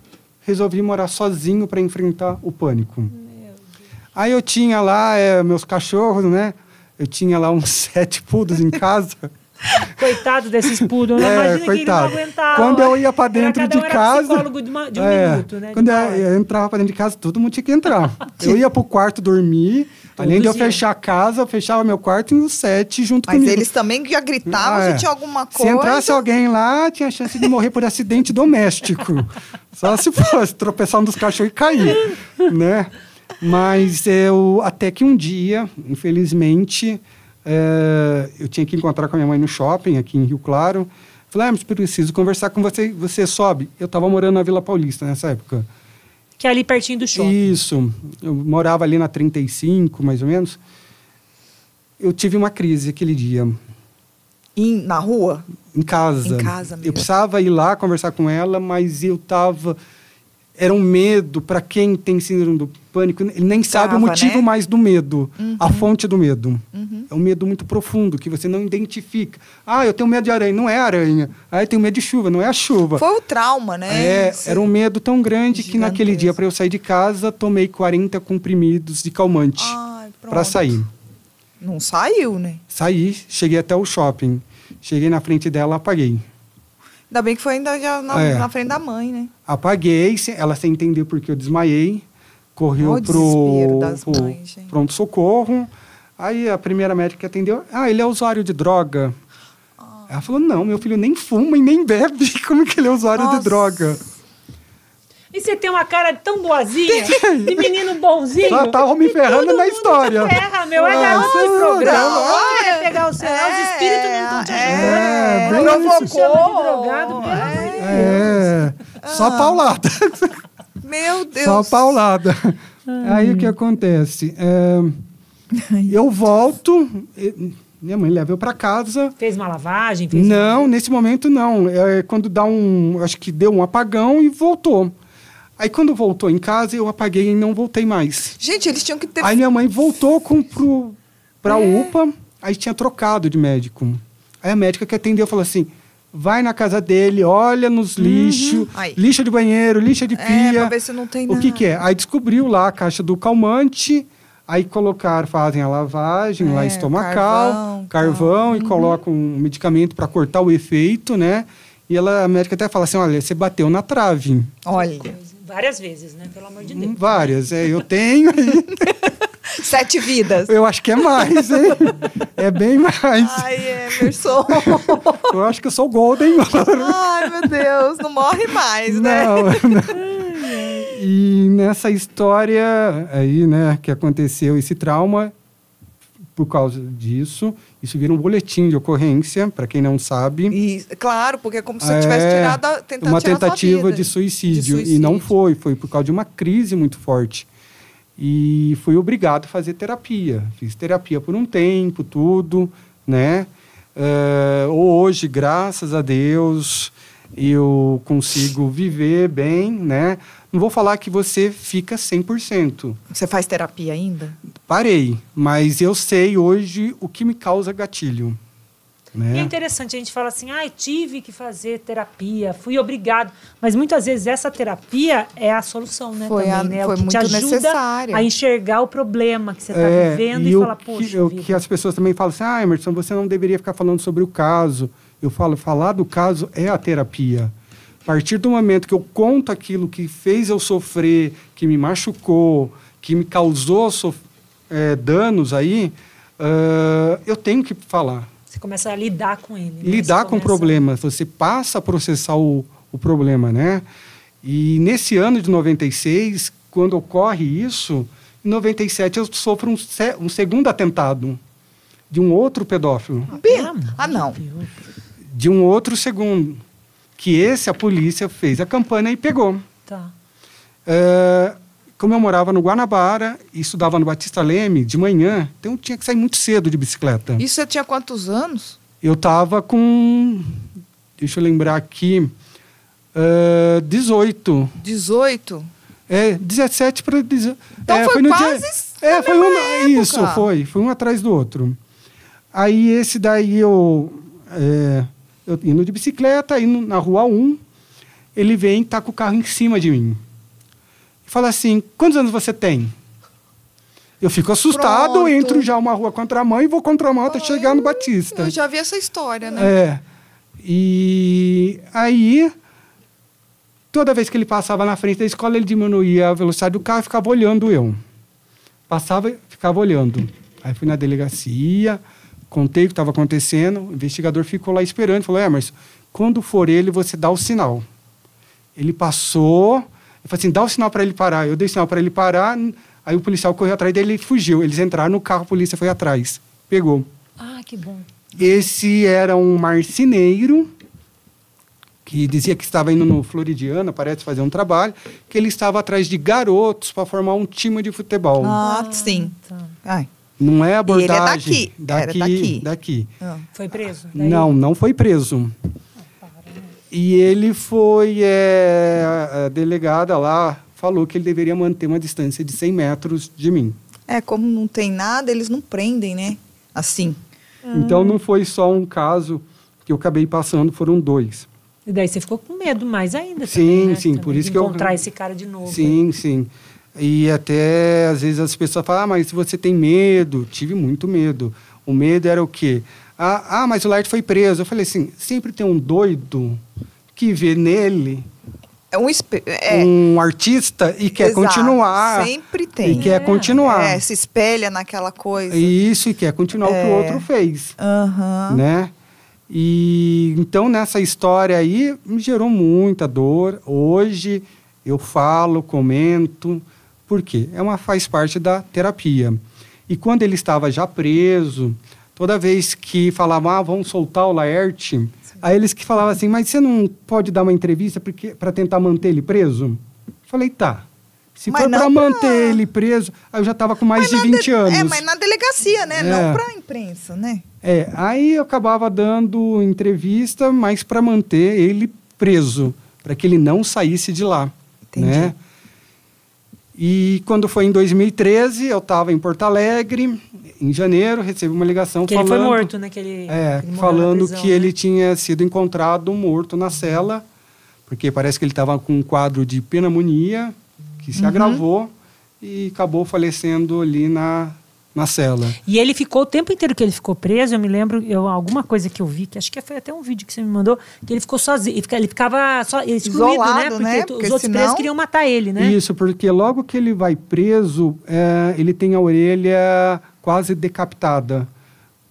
resolvi morar sozinho para enfrentar o pânico. Aí eu tinha lá é, meus cachorros, né? Eu tinha lá uns sete pudos em casa. Coitado desses pudos, né? É, Imagina é, coitado. que ele não aguentava. Quando eu ia para dentro de casa. de um é, minuto, né? Quando eu, entrava para dentro de casa, todo mundo tinha que entrar. eu ia pro quarto dormir. Todos Além de eu fechar a casa, eu fechava meu quarto e os sete junto Mas comigo. Mas eles também já gritavam, ah, se é. tinha alguma coisa. Se entrasse alguém lá, tinha chance de morrer por acidente doméstico. Só se fosse tropeçar um dos cachorros e cair, né? Mas eu, até que um dia, infelizmente, é, eu tinha que encontrar com a minha mãe no shopping, aqui em Rio Claro. Falei, ah, mas preciso conversar com você, você sobe. Eu estava morando na Vila Paulista nessa época. Que é ali pertinho do shopping. Isso. Eu morava ali na 35, mais ou menos. Eu tive uma crise aquele dia. Em, na rua? Em casa. Em casa mesmo. Eu precisava ir lá conversar com ela, mas eu estava era um medo para quem tem síndrome do pânico, ele nem sabe o motivo né? mais do medo, uhum. a fonte do medo. Uhum. É um medo muito profundo que você não identifica. Ah, eu tenho medo de aranha, não é aranha. Ah, eu tenho medo de chuva, não é a chuva. Foi o trauma, né? É, era um medo tão grande que naquele dia para eu sair de casa, tomei 40 comprimidos de calmante para sair. Não saiu, né? Saí, cheguei até o shopping. Cheguei na frente dela, apaguei. Ainda bem que foi ainda já na, é. na frente da mãe, né? Apaguei, ela sem entender porque eu desmaiei. Correu pro, pro mães, pronto-socorro. Aí a primeira médica que atendeu, ah, ele é usuário de droga. Ah. Ela falou: não, meu filho nem fuma e nem bebe. Como que ele é usuário Nossa. de droga? E você tem uma cara tão boazinha, de menino bonzinho. tá tava tá me ferrando na história. Ferra, meu. É garoto ah, de programa. Olha, pegar o seu. É, os espíritos não estão te é, ajudando. É, provocou. drogado, é, é, só ah. paulada. Meu Deus. Só paulada. Aí o que acontece? É, eu volto... Minha mãe leva eu para casa. Fez uma lavagem? Fez não, uma... nesse momento não. É quando dá um. Acho que deu um apagão e voltou. Aí quando voltou em casa, eu apaguei e não voltei mais. Gente, eles tinham que ter. Aí minha mãe voltou com, pro, é. UPA, aí tinha trocado de médico. Aí a médica que atendeu falou assim: vai na casa dele, olha nos lixos, uhum. lixo de banheiro, lixa de é, pia. É, pra ver se não tem nada. O que, que é? Aí descobriu lá a caixa do calmante, aí colocaram, fazem a lavagem é, lá estomacal, carvão, carvão e uhum. colocam um medicamento para cortar o efeito, né? E ela, a médica até fala assim: olha, você bateu na trave. Olha. Várias vezes, né? Pelo amor de Deus. Várias, é. Eu tenho Sete vidas. Eu acho que é mais, hein? É bem mais. Ai, Emerson. eu acho que eu sou Golden Ouro. Ai, meu Deus, não morre mais, né? Não, não. E nessa história aí, né, que aconteceu esse trauma por causa disso, isso vira um boletim de ocorrência, para quem não sabe. E, claro, porque é como se você é tivesse tirado a, tentado uma tentativa vida, de, suicídio, né? de suicídio. E não foi, foi por causa de uma crise muito forte. E fui obrigado a fazer terapia. Fiz terapia por um tempo, tudo, né? Uh, hoje, graças a Deus, eu consigo viver bem, né? Não vou falar que você fica 100%. Você faz terapia ainda? Parei, mas eu sei hoje o que me causa gatilho. Né? E é interessante, a gente fala assim, ah, tive que fazer terapia, fui obrigado. Mas muitas vezes essa terapia é a solução, né? Foi, também, a, né? Foi o que te ajuda necessária. a enxergar o problema que você está é, vivendo e, e falar, poxa. Que, o vida. que as pessoas também falam assim, ah, Emerson, você não deveria ficar falando sobre o caso. Eu falo, falar do caso é a terapia. A partir do momento que eu conto aquilo que fez eu sofrer, que me machucou, que me causou sof- é, danos aí, uh, eu tenho que falar. Você começa a lidar com ele. Né? Lidar com o problema. Você passa a processar o, o problema, né? E nesse ano de 96, quando ocorre isso, em 97 eu sofro um, se- um segundo atentado de um outro pedófilo. Ah, não. De um outro segundo que esse a polícia fez a campanha e pegou. Tá. Eh, como eu morava no Guanabara e estudava no Batista Leme de manhã, então tinha que sair muito cedo de bicicleta. E você tinha quantos anos? Eu tava com. Deixa eu lembrar aqui. Uh, 18. 18? É, 17 para. Então é, foi, foi quase. Dia, é, foi um, Época. Isso, foi. Foi um atrás do outro. Aí esse daí eu. É, eu indo de bicicleta, indo na rua 1, ele vem e tá com o carro em cima de mim. E fala assim: quantos anos você tem? Eu fico assustado, Pronto. entro já uma rua contra a mãe e vou contra a mão até chegar no Batista. Eu já vi essa história, né? É. E aí, toda vez que ele passava na frente da escola, ele diminuía a velocidade do carro e ficava olhando eu. Passava, ficava olhando. Aí fui na delegacia, contei o que estava acontecendo, o investigador ficou lá esperando, falou, é, mas quando for ele, você dá o sinal. Ele passou, eu falei assim, dá o sinal para ele parar. Eu dei o sinal para ele parar, aí o policial correu atrás dele e fugiu. Eles entraram no carro, a polícia foi atrás, pegou. Ah, que bom. Esse era um marceneiro que dizia que estava indo no Floridiana, parece fazer um trabalho, que ele estava atrás de garotos para formar um time de futebol. Ah, sim. Ah, tá. Ai. Não é abordagem. E ele é daqui. Daqui. Era daqui. daqui. Ah, foi preso? Daí? Não, não foi preso. Ah, e ele foi. É, a delegada lá falou que ele deveria manter uma distância de 100 metros de mim. É, como não tem nada, eles não prendem, né? Assim. Ah. Então não foi só um caso que eu acabei passando, foram dois. E daí você ficou com medo mais ainda. Sim, também, né? sim, por isso que eu encontrar esse cara de novo. Sim, aí. sim. E até às vezes as pessoas falam, ah, mas você tem medo. Tive muito medo. O medo era o quê? Ah, ah mas o Light foi preso. Eu falei assim: sempre tem um doido que vê nele é um, é, é. um, artista e quer Exato. continuar. Sempre tem. E quer é. continuar. É, se espelha naquela coisa. Isso, e quer continuar o que o é. outro fez. Uhum. Né? E então nessa história aí me gerou muita dor. Hoje eu falo, comento, por quê? É uma, faz parte da terapia. E quando ele estava já preso, toda vez que falavam, ah, vão soltar o Laerte, Sim. aí eles que falavam assim, mas você não pode dar uma entrevista para tentar manter ele preso? Eu falei, tá. Se mas for para manter ele preso, aí eu já estava com mais de 20 de... É, anos. É, mas na delegacia, né? É. Não para a imprensa, né? É, aí eu acabava dando entrevista, mas para manter ele preso, para que ele não saísse de lá. Né? Entendi. Né? E quando foi em 2013, eu estava em Porto Alegre, em janeiro, recebi uma ligação que falando... Né? Que ele foi morto naquele... É, ele falando prisão, que né? ele tinha sido encontrado morto na cela, porque parece que ele estava com um quadro de pneumonia, que se uhum. agravou e acabou falecendo ali na na cela. E ele ficou o tempo inteiro que ele ficou preso, eu me lembro, eu, alguma coisa que eu vi, que acho que foi até um vídeo que você me mandou, que ele ficou sozinho, ele ficava só excluído, né? Isolado, né? Porque, né? porque, porque os outros senão... presos queriam matar ele, né? Isso, porque logo que ele vai preso, é, ele tem a orelha quase decapitada.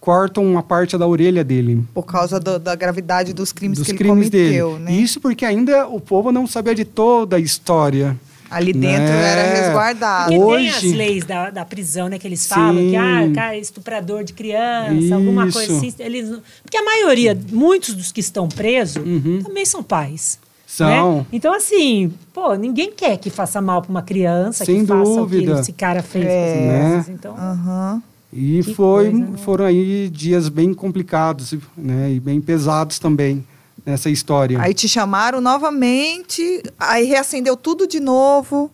Cortam uma parte da orelha dele. Por causa do, da gravidade dos crimes dos que crimes cometeu, dele. né? Isso porque ainda o povo não sabia de toda a história. Ali dentro né? era resguardado. Porque Hoje... tem as leis da, da prisão, né? Que eles falam Sim. que, ah, cara, estuprador de criança, Isso. alguma coisa assim. Eles, porque a maioria, muitos dos que estão presos, uhum. também são pais. Né? São. Né? Então, assim, pô, ninguém quer que faça mal para uma criança, Sem que faça dúvida. o que esse cara fez é. com as crianças. Então... Uhum. E foi, coisa, né? foram aí dias bem complicados né? e bem pesados também nessa história. Aí te chamaram novamente, aí reacendeu tudo de novo.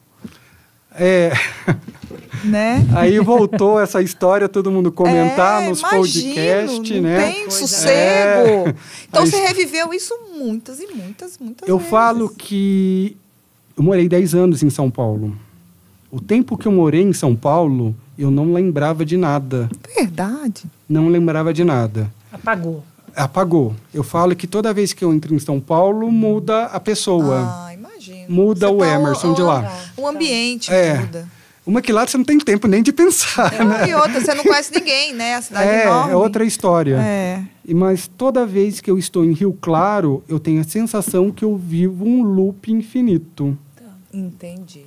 É. Né? Aí voltou essa história, todo mundo comentar é, nos podcasts, né? Tem é. sossego. É. Então Aí, você reviveu isso muitas e muitas, muitas eu vezes. Eu falo que eu morei 10 anos em São Paulo. O tempo que eu morei em São Paulo, eu não lembrava de nada. Verdade. Não lembrava de nada. Apagou apagou. Eu falo que toda vez que eu entro em São Paulo, muda a pessoa. Ah, imagina. Muda você o tá Emerson de lá. O ambiente é. muda. Uma que lá você não tem tempo nem de pensar. É, né? E outra, você não conhece ninguém, né? A cidade é, é enorme. É outra história. É. E, mas toda vez que eu estou em Rio Claro, eu tenho a sensação que eu vivo um loop infinito. Entendi.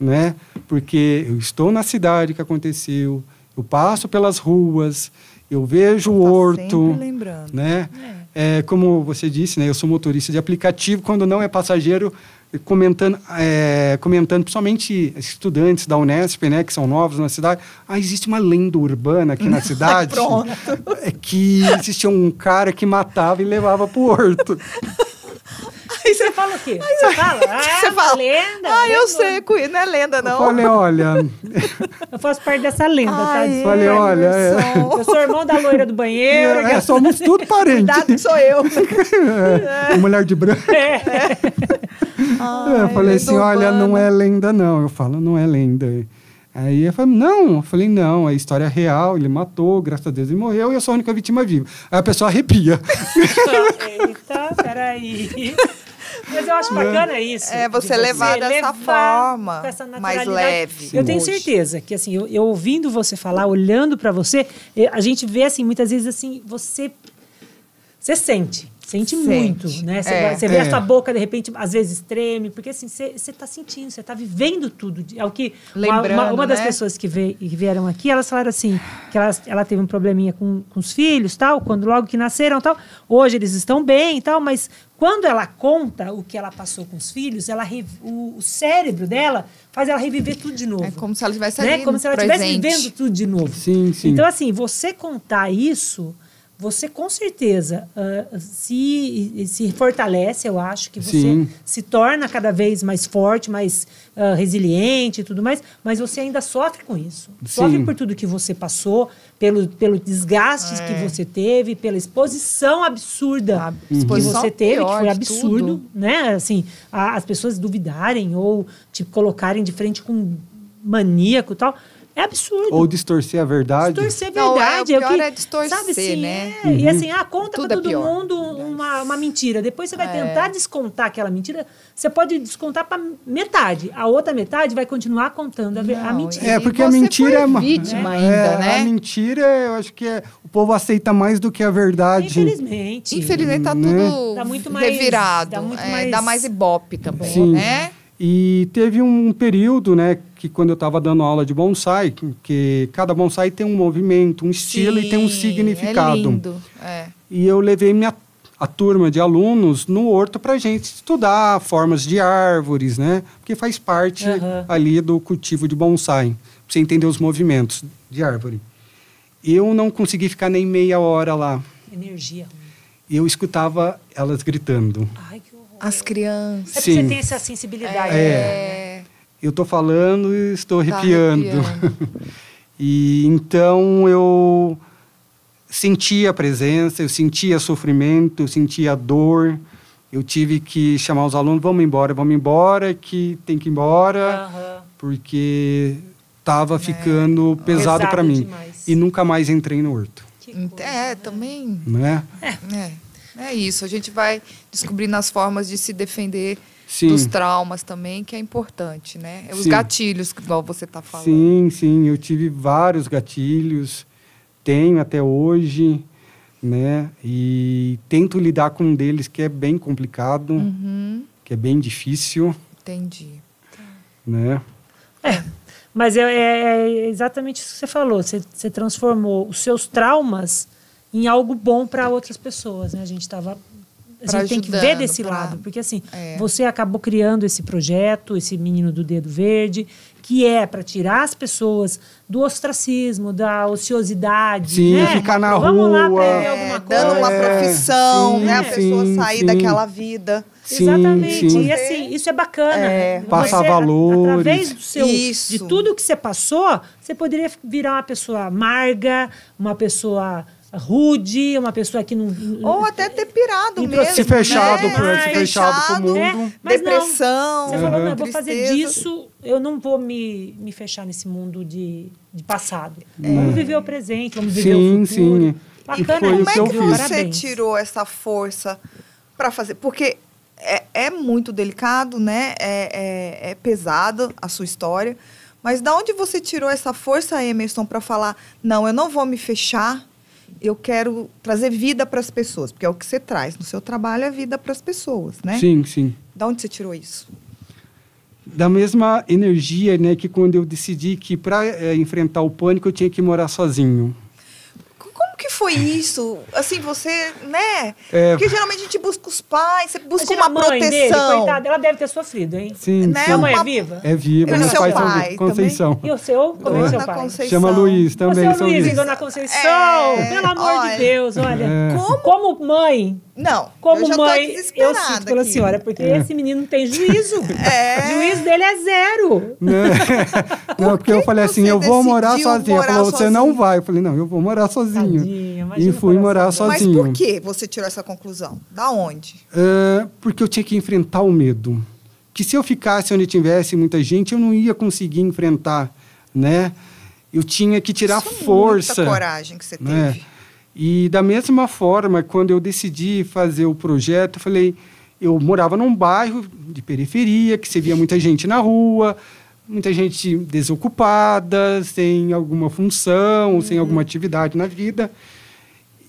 Né? Porque eu estou na cidade que aconteceu, eu passo pelas ruas, eu vejo o tá horto, né? É. é. como você disse, né? Eu sou motorista de aplicativo quando não é passageiro, comentando, é, comentando, principalmente estudantes da Unesp, né? Que são novos na cidade. Ah, existe uma lenda urbana aqui na cidade. Pronto. É que existia um cara que matava e levava para o horto. Aí você fala o quê? Aí, você fala, ah, você fala, ah, lenda. Ah, eu sei, não é lenda, não. Eu falei, olha... eu faço parte dessa lenda, tá, Ai, tá? Eu falei, olha... É. Eu sou irmão da loira do banheiro. É, é somos tudo parentes. Cuidado, sou eu. É, mulher de branco. É. Ai, eu falei assim, olha, não é lenda, não. Eu falo, não é lenda. Aí eu falei, não, eu falei, não, é história real, ele matou, graças a Deus ele morreu e eu sou a única vítima viva. Aí a pessoa arrepia. Eita, peraí. Mas eu acho bacana isso. É, você, você levar dessa levar forma, essa mais leve. Sim, eu tenho certeza que, assim, eu, eu ouvindo você falar, olhando para você, eh, a gente vê, assim, muitas vezes, assim, você você sente, sente, sente, muito, né? Você, é, vê é. a sua boca, de repente, às vezes treme, porque assim, você está sentindo, você está vivendo tudo. É o que uma, uma, uma, das né? pessoas que, veio, que vieram aqui, elas falaram assim, que ela, ela teve um probleminha com, com os filhos, tal, quando logo que nasceram, tal. Hoje eles estão bem e tal, mas quando ela conta o que ela passou com os filhos, ela o, o cérebro dela faz ela reviver tudo de é novo. É como se ela estivesse né? Como se ela estivesse vivendo tudo de novo. Sim, sim. Então, assim, você contar isso você com certeza uh, se, se fortalece, eu acho, que você Sim. se torna cada vez mais forte, mais uh, resiliente e tudo mais, mas você ainda sofre com isso. Sim. Sofre por tudo que você passou, pelo, pelo desgaste é. que você teve, pela exposição absurda exposição que você teve, que foi absurdo, né? Assim, a, as pessoas duvidarem ou te colocarem de frente com um maníaco e tal. É absurdo. Ou distorcer a verdade. Distorcer a verdade. Não, é, o pior é, o que, é distorcer, sabe, assim, né? É, uhum. E assim, ah, conta Tudo pra é todo é mundo né? uma, uma mentira. Depois você vai é. tentar descontar aquela mentira. Você pode descontar pra metade. A outra metade vai continuar contando a, Não, a mentira. É, porque a mentira é... Uma, é, ainda, né? A mentira, eu acho que é o povo aceita mais do que a verdade. Infelizmente. Infelizmente tá né? tudo né? tá muito mais, revirado. muito é, mais... dá mais ibope também, Sim. né? E teve um período, né, que quando eu estava dando aula de bonsai, que cada bonsai tem um movimento, um estilo Sim, e tem um é significado. É lindo, é. E eu levei minha a turma de alunos no horto para gente estudar formas de árvores, né? Porque faz parte uhum. ali do cultivo de bonsai, para você entender os movimentos de árvore. Eu não consegui ficar nem meia hora lá. Energia. Eu escutava elas gritando. Ai, que as é. crianças. É Sim. você tem essa sensibilidade. É. Né? é. Eu estou falando e estou tá arrepiando. e então eu sentia a presença, eu sentia sofrimento, eu sentia dor. Eu tive que chamar os alunos, vamos embora, vamos embora, que tem que ir embora, uhum. porque estava é. ficando pesado, pesado para mim. Demais. E nunca mais entrei no horto. É, né? também. Né? É. é. é. É isso, a gente vai descobrindo as formas de se defender sim. dos traumas também, que é importante, né? É os sim. gatilhos, igual você está falando. Sim, sim, eu tive vários gatilhos, tenho até hoje, né? E tento lidar com um deles que é bem complicado, uhum. que é bem difícil. Entendi. Né? É, mas é, é, é exatamente isso que você falou. Você, você transformou os seus traumas em algo bom para outras pessoas. Né? A gente estava a gente tem que ver desse pra... lado, porque assim, é. você acabou criando esse projeto, esse menino do dedo verde, que é para tirar as pessoas do ostracismo, da ociosidade, sim, né? ficar na Vamos rua, lá aprender alguma coisa, é, dando uma profissão, sim, né, a pessoa sim, sair daquela vida. Exatamente. E assim, isso é bacana. É. Passar valor, Através do seu, isso. de tudo que você passou, você poderia virar uma pessoa amarga, uma pessoa rude, uma pessoa que não. Ou até ter pirado mesmo. Se fechado, né? se é, fechado o mundo. É, mas Depressão. Não. Você uhum. falou, não, eu vou Tristeza. fazer disso, eu não vou me, me fechar nesse mundo de, de passado. É. Vamos viver o presente, vamos viver sim, o futuro. Sim, sim. Bacana, mas né? como é que você tirou essa força para fazer? Porque é, é, muito delicado, né? É, é, é pesada a sua história. Mas da onde você tirou essa força, Emerson, para falar, não, eu não vou me fechar, eu quero trazer vida para as pessoas, porque é o que você traz no seu trabalho, é vida para as pessoas, né? Sim, sim. Da onde você tirou isso? Da mesma energia, né, que quando eu decidi que para é, eh, enfrentar o pânico eu tinha que morar sozinho que foi isso? Assim, você, né? É... Porque geralmente a gente busca os pais, você busca uma proteção. Dele, coitada, ela deve ter sofrido, hein? Sim. Né? Sim. mãe é viva? É viva. o seu pai Conceição. E o seu? Como é seu pai? Conceição. Chama Luiz também. O seu Luiz, Luiz. Dona Conceição. É... Pelo amor olha, de Deus, olha. É... Como? como mãe. Não. Como eu mãe, eu sinto pela aqui. senhora, assim, porque é. esse menino não tem juízo. É. O juízo dele é zero. Né? Não, porque eu falei assim: eu vou morar sozinho. Ela falou: você não vai. Eu falei: não, eu vou morar sozinho e fui morar sozinho. Mas por que você tirou essa conclusão? Da onde? É, porque eu tinha que enfrentar o medo. Que se eu ficasse onde tivesse muita gente, eu não ia conseguir enfrentar, né? Eu tinha que tirar Isso é força. Muita coragem que você né? teve. E da mesma forma, quando eu decidi fazer o projeto, eu falei, eu morava num bairro de periferia, que você via muita gente na rua, muita gente desocupada, sem alguma função, uhum. sem alguma uhum. atividade na vida.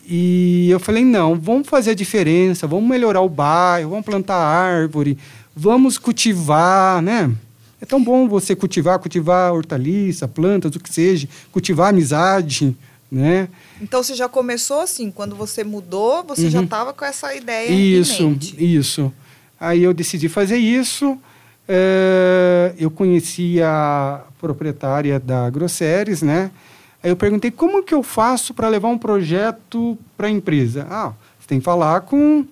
E eu falei: não, vamos fazer a diferença, vamos melhorar o bairro, vamos plantar árvore, vamos cultivar, né? É tão bom você cultivar, cultivar hortaliça, plantas, o que seja, cultivar amizade, né? Então você já começou assim, quando você mudou, você uhum. já estava com essa ideia. Isso, isso. Aí eu decidi fazer isso. Eh, eu conheci a proprietária da Grosseres, né? Aí eu perguntei como que eu faço para levar um projeto para a empresa. Ah, você tem que falar com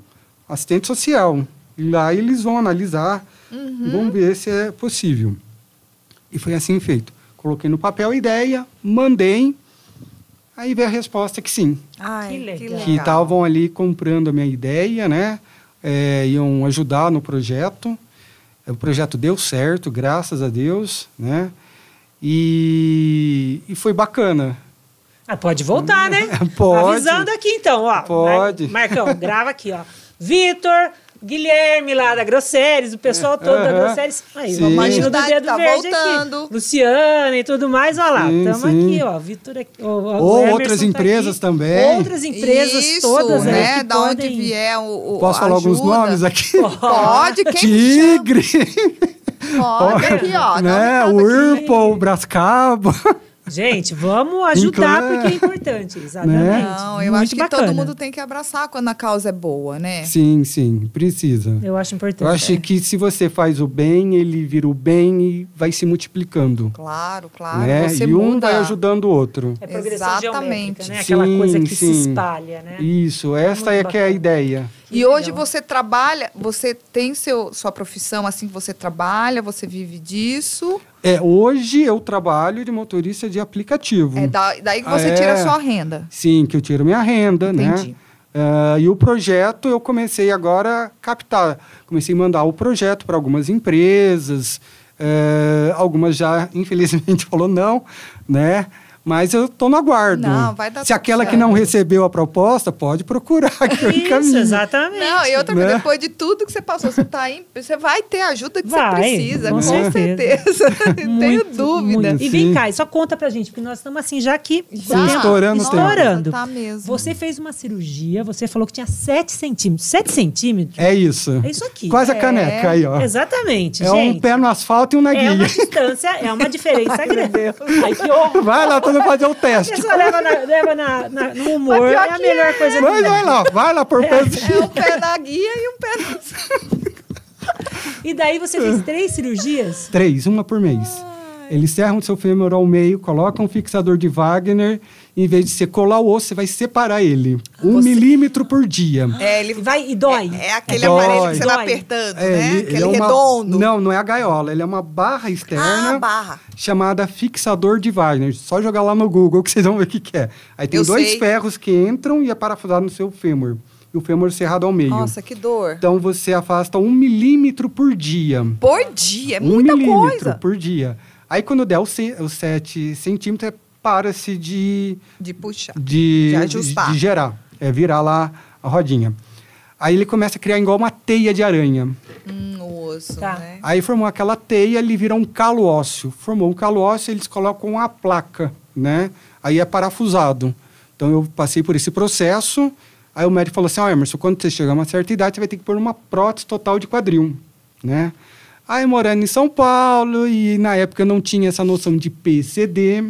assistente social. E lá eles vão analisar, uhum. vão ver se é possível. E foi assim feito. Coloquei no papel a ideia, mandei. Aí veio a resposta que sim. Ai, que legal. Que estavam ali comprando a minha ideia, né? É, iam ajudar no projeto. O projeto deu certo, graças a Deus, né? E, e foi bacana. Ah, pode voltar, né? pode. Avisando aqui então, ó. Pode. Mar Marcão, grava aqui, ó. Vitor Guilherme lá da Grosseries, o pessoal é. todo uhum. da Grosseries. Aí, sim. vamos ajudar o dedo tá verde voltando. aqui. Luciana e tudo mais, olha lá. Estamos aqui, ó. Vitor aqui. Ó, Ou outras tá empresas aqui. também. Outras empresas Isso, todas, né? Aí, da podem... onde vier o, o Posso falar ajuda? alguns nomes aqui? Pode, quem Tigre. Pode aqui, ó. Né? Urpo, Brascabo. Gente, vamos ajudar então, é... porque é né? importante, né? exatamente. Né? Não, eu Muito acho que bacana. todo mundo tem que abraçar quando a causa é boa, né? Sim, sim, precisa. Eu acho importante. Eu acho é. que se você faz o bem, ele vira o bem e vai se multiplicando. Claro, claro. Né? e um muda. vai ajudando o outro. É progressão Exatamente. geométrica, né? Aquela sim, coisa que sim. se espalha, né? Isso, é essa Muito é bacana. que é a ideia e legal. hoje você trabalha, você tem seu, sua profissão assim que você trabalha, você vive disso? É, hoje eu trabalho de motorista de aplicativo. É da, daí que você é, tira a é. sua renda. Sim, que eu tiro minha renda, né? Entendi. né? Uh, e o projeto eu comecei agora a captar. Comecei a mandar o projeto para algumas empresas. Uh, algumas já, infelizmente, falou não, né? Mas eu estou no aguardo. Não, vai dar Se aquela certo. que não recebeu a proposta, pode procurar que eu encaminho. Isso, exatamente. Não, e outra coisa, né? depois de tudo que você passou, você tá você vai ter a ajuda que vai, você precisa, com certeza. certeza. Tenho dúvida. Muito, e vem cá, só conta pra gente, porque nós estamos assim, já aqui. Já. Tá estourando. Tá estourando. Nossa, tá mesmo. Você fez uma cirurgia, você falou que tinha 7 centímetros. 7 centímetros? É isso. É isso aqui. Quase é. a caneca aí, ó. Exatamente, É gente. um pé no asfalto e um na guia. É uma distância, é uma diferença grande. Ai, que horror. Vai lá, todo precisa fazer o teste. leva, na, leva na, na, no humor, é a melhor é. coisa Mas vai lá, vai lá por é, É um pé da guia e um pé E daí você fez três cirurgias? Três, uma por mês. Ai. Eles cerram o seu fêmur ao meio, colocam um fixador de Wagner em vez de você colar o osso, você vai separar ele. Ah, um milímetro por dia. Ah, é, ele vai e dói. É, é aquele dói. aparelho que você dói. vai apertando, é, né? Ele, aquele ele é uma... redondo. Não, não é a gaiola. Ele é uma barra externa. Ah, barra. Chamada fixador de Wagner. Só jogar lá no Google que vocês vão ver o que, que é. Aí tem Eu dois sei. ferros que entram e é parafusado no seu fêmur. E o fêmur cerrado ao meio. Nossa, que dor. Então você afasta um milímetro por dia. Por dia? É um muita coisa. Um milímetro por dia. Aí quando der os 7 centímetros, é para-se de... De puxar, de, de ajustar. De, de gerar, é virar lá a rodinha. Aí ele começa a criar igual uma teia de aranha. Hum, osso, tá. né? Aí formou aquela teia, ele vira um calo ósseo. Formou um calo ósseo, eles colocam a placa, né? Aí é parafusado. Então eu passei por esse processo. Aí o médico falou assim: Ó, oh, Emerson, quando você chegar a uma certa idade, você vai ter que pôr uma prótese total de quadril, né? Aí morando em São Paulo, e na época não tinha essa noção de PCD,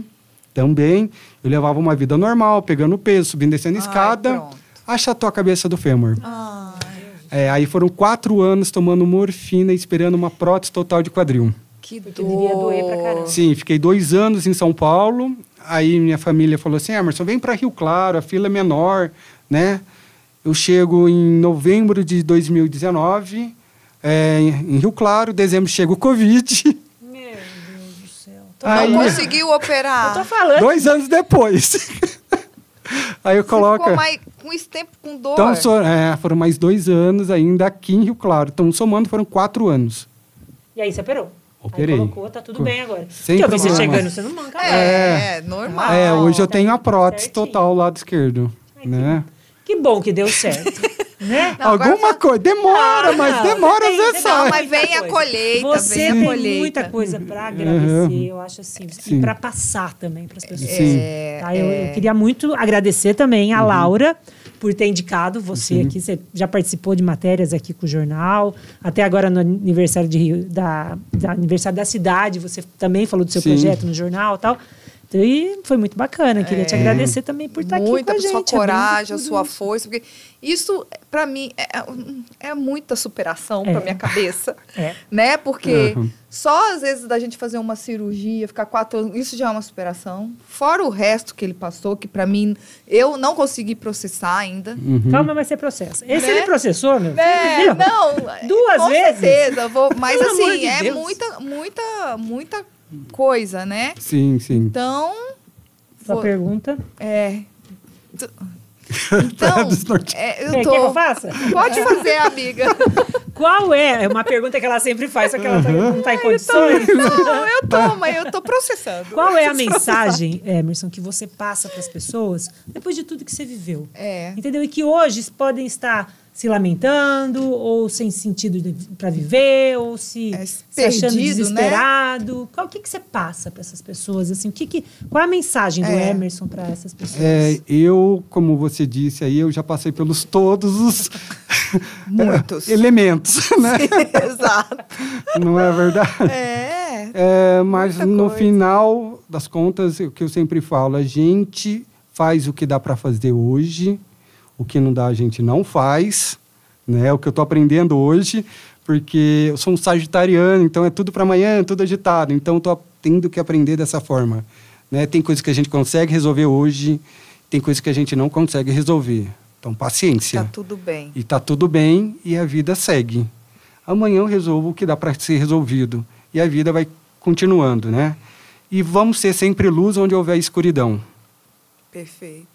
também. Eu levava uma vida normal, pegando peso, subindo e descendo Ai, escada. acha Achatou a cabeça do fêmur. Ah, é, aí foram quatro anos tomando morfina e esperando uma prótese total de quadril. Que dor. doer pra caramba. Sim, fiquei dois anos em São Paulo. Aí minha família falou assim, Emerson, vem para Rio Claro, a fila é menor, né? Eu chego em novembro de 2019, é, em Rio Claro. Dezembro chega o Covid. Então, Aí, não conseguiu operar. Eu tô falando. Dois anos depois. Aí eu coloco. Ficou com esse tempo com dor. Então, é? so, é, foram mais dois anos ainda aqui em Rio Claro. Então, somando, foram quatro anos. E aí você operou? Operei. Aí colocou, tá tudo Co bem agora. Sempre Porque eu vi você chegando, você não manca. É, é, é normal. É, hoje eu tá tenho a prótese total lado esquerdo, Ai, né? Que... Que bom que deu certo. né? Não, Alguma coisa. Demora, ah, mas demora tem, às é mas vem a colheita. Você a tem muita coisa para agradecer, uhum. eu acho assim. Sim. E para passar também para as pessoas. Sim. É, tá? Eu, é... eu, queria muito agradecer também a uhum. Laura por ter indicado você uhum. aqui. Você já participou de matérias aqui com o jornal. Até agora no aniversário de Rio, da, da aniversário da cidade, você também falou do seu Sim. projeto no jornal e tal. E foi muito bacana. Queria é. te agradecer também por estar muita, aqui com a gente. Sua coragem, a sua força. Porque isso, para mim, é, é, é, muita superação é. para minha cabeça. É. Né? Porque uhum. só às vezes da gente fazer uma cirurgia, ficar quatro anos, isso já é uma superação. Fora o resto que ele passou, que para mim, eu não consegui processar ainda. Uhum. Calma, mas você processa. Esse né? ele processou, meu É, Não, duas com vezes. Com certeza. Vou, mas assim, de é Deus. muita, muita, muita coisa, né? Sim, sim. Então. Sua vou... pergunta? É. Então, tá é, eu tô... quer que eu faça? Pode fazer, amiga. Qual é? É uma pergunta que ela sempre faz, só que ela tá, não está em condições. Eu tô, não, eu tô, mas eu tô processando. Qual é a mensagem, Emerson, que você passa para as pessoas depois de tudo que você viveu? É. Entendeu? E que hoje podem estar se lamentando, ou sem sentido para viver, ou se, é, se perdido, achando né? desesperado. Né? Qual o que, que você passa para essas pessoas? Assim, que, que, qual é a mensagem do é. Emerson para essas pessoas? É, eu, como você disse aí, eu já passei pelos todos os elementos, né? Sim, exato. Não é verdade? É. é mas no coisa. final das contas, o que eu sempre falo, a gente faz o que dá para fazer hoje o que não dá, a gente não faz. Né? É o que eu estou aprendendo hoje, porque eu sou um sagitariano, então é tudo para amanhã, tudo agitado. Então estou tendo que aprender dessa forma. Né? Tem coisas que a gente consegue resolver hoje, tem coisas que a gente não consegue resolver. Então, paciência. Está tudo bem. E está tudo bem e a vida segue. Amanhã eu resolvo o que dá para ser resolvido. E a vida vai continuando, né? E vamos ser sempre luz onde houver escuridão. Perfeito.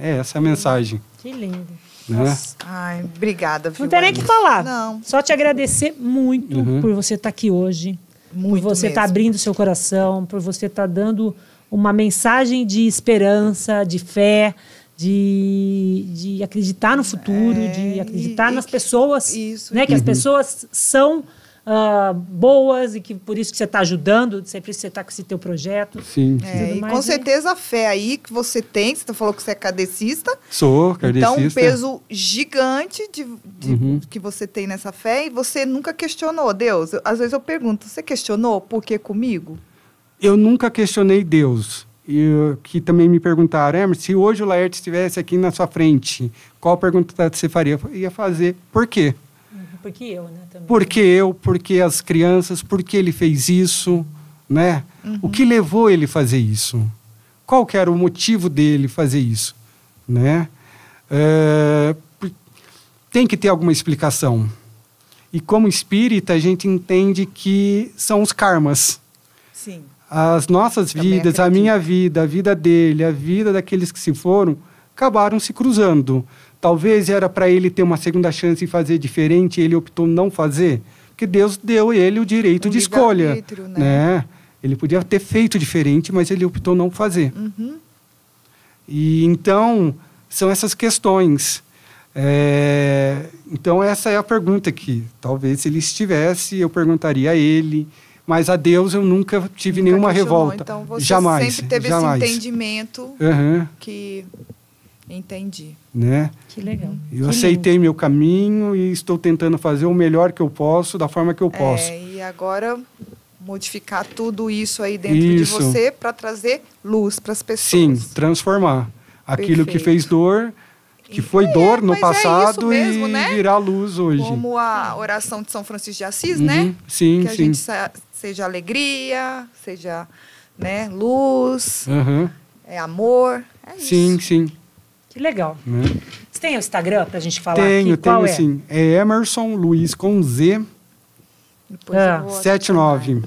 É essa é a mensagem. Que lindo. Né? Ai, obrigada. Viu, não tem nem que falar. Não. Só te agradecer muito uhum. por você estar tá aqui hoje. Muito por você estar tá abrindo seu coração, por você estar tá dando uma mensagem de esperança, de fé, de, de acreditar no futuro, é, de acreditar e, nas pessoas, isso, né? Uhum. Que as uhum. pessoas são uh, boas e que por isso que você está ajudando, sempre você está com esse teu projeto. Sim. É, e mais, com né? certeza a fé aí que você tem, você falou que você é cadecista. Sou cadecista. Então um peso gigante de, de uhum. que você tem nessa fé e você nunca questionou Deus. Às vezes eu pergunto, você questionou por que comigo? Eu nunca questionei Deus. e que também me perguntaram, se hoje o Laerte estivesse aqui na sua frente, qual pergunta você faria? Eu ia fazer, por quê? Porque eu, né? Também. Porque eu, porque as crianças, porque ele fez isso, né? Uhum. O que uhum. levou ele a fazer isso? Qual que era o motivo dele fazer isso, né? É, tem que ter alguma explicação. E como espírita, a gente entende que são os karmas. Sim. As nossas vidas, a minha vida, a vida dele, a vida daqueles que se foram, acabaram se cruzando. Talvez era para ele ter uma segunda chance e fazer diferente, ele optou não fazer, porque Deus deu ele o direito um de escolha, né? né? Ele podia ter feito diferente, mas ele optou não fazer. Uhum. E então são essas questões. É, então essa é a pergunta que talvez se ele estivesse, eu perguntaria a ele. Mas a Deus eu nunca tive nunca nenhuma revolta. Então você jamais, sempre teve jamais. esse entendimento uhum. que Entendi. Né? Que legal. Eu que aceitei lindo. meu caminho e estou tentando fazer o melhor que eu posso, da forma que eu é, posso. e agora modificar tudo isso aí dentro isso. de você para trazer luz para as pessoas. Sim, transformar aquilo Perfeito. que fez dor que foi é, dor no é passado é mesmo, e né? virar luz hoje. Como a oração de São Francisco de Assis, né? uhum, né? Sim, que a sim. gente seja alegria, seja né, luz, uhum. é amor. É sim, isso. sim. Que legal. Né? Você tem o Instagram pra gente falar tenho, aqui? Qual tenho, é? sim. É Emerson Luiz com Z. ah, 79.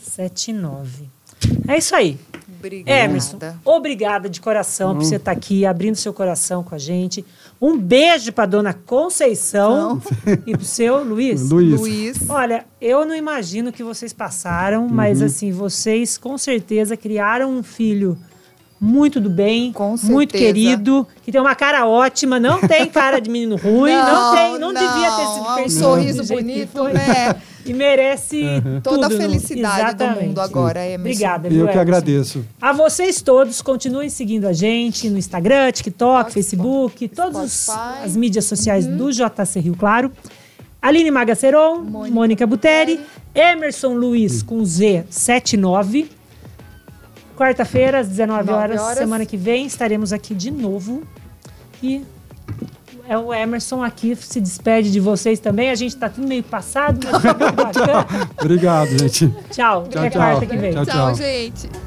79. É isso aí. Obrigada. Emerson, obrigada de coração Não. por você estar tá aqui, abrindo seu coração com a gente. Um beijo para dona Conceição Não. e para o seu Luiz. Luiz. Luiz. Olha, eu não imagino o que vocês passaram, mas uhum. assim, vocês com certeza criaram um filho muito do bem, muito querido, que tem uma cara ótima, não tem cara de menino ruim, não, não tem, não, não, devia ter sido feito. Um sorriso bonito, né? E merece uhum. toda a felicidade Exatamente. do mundo agora, Emerson. Obrigada, Eu que agradeço. A vocês todos, continuem seguindo a gente no Instagram, TikTok, Spotify, Facebook, todas as mídias sociais uhum. do JC Rio Claro. Aline Magaceron, Mônica, Mônica Buteri, Emerson Luiz com Z79 Quarta-feira, às 19 horas, horas, semana que vem, estaremos aqui de novo. E é o Emerson aqui se despede de vocês também. A gente está tudo meio passado, mas tá bacana. Obrigado, gente. Tchau. tchau Até tchau. quarta que vem. tchau, tchau. gente.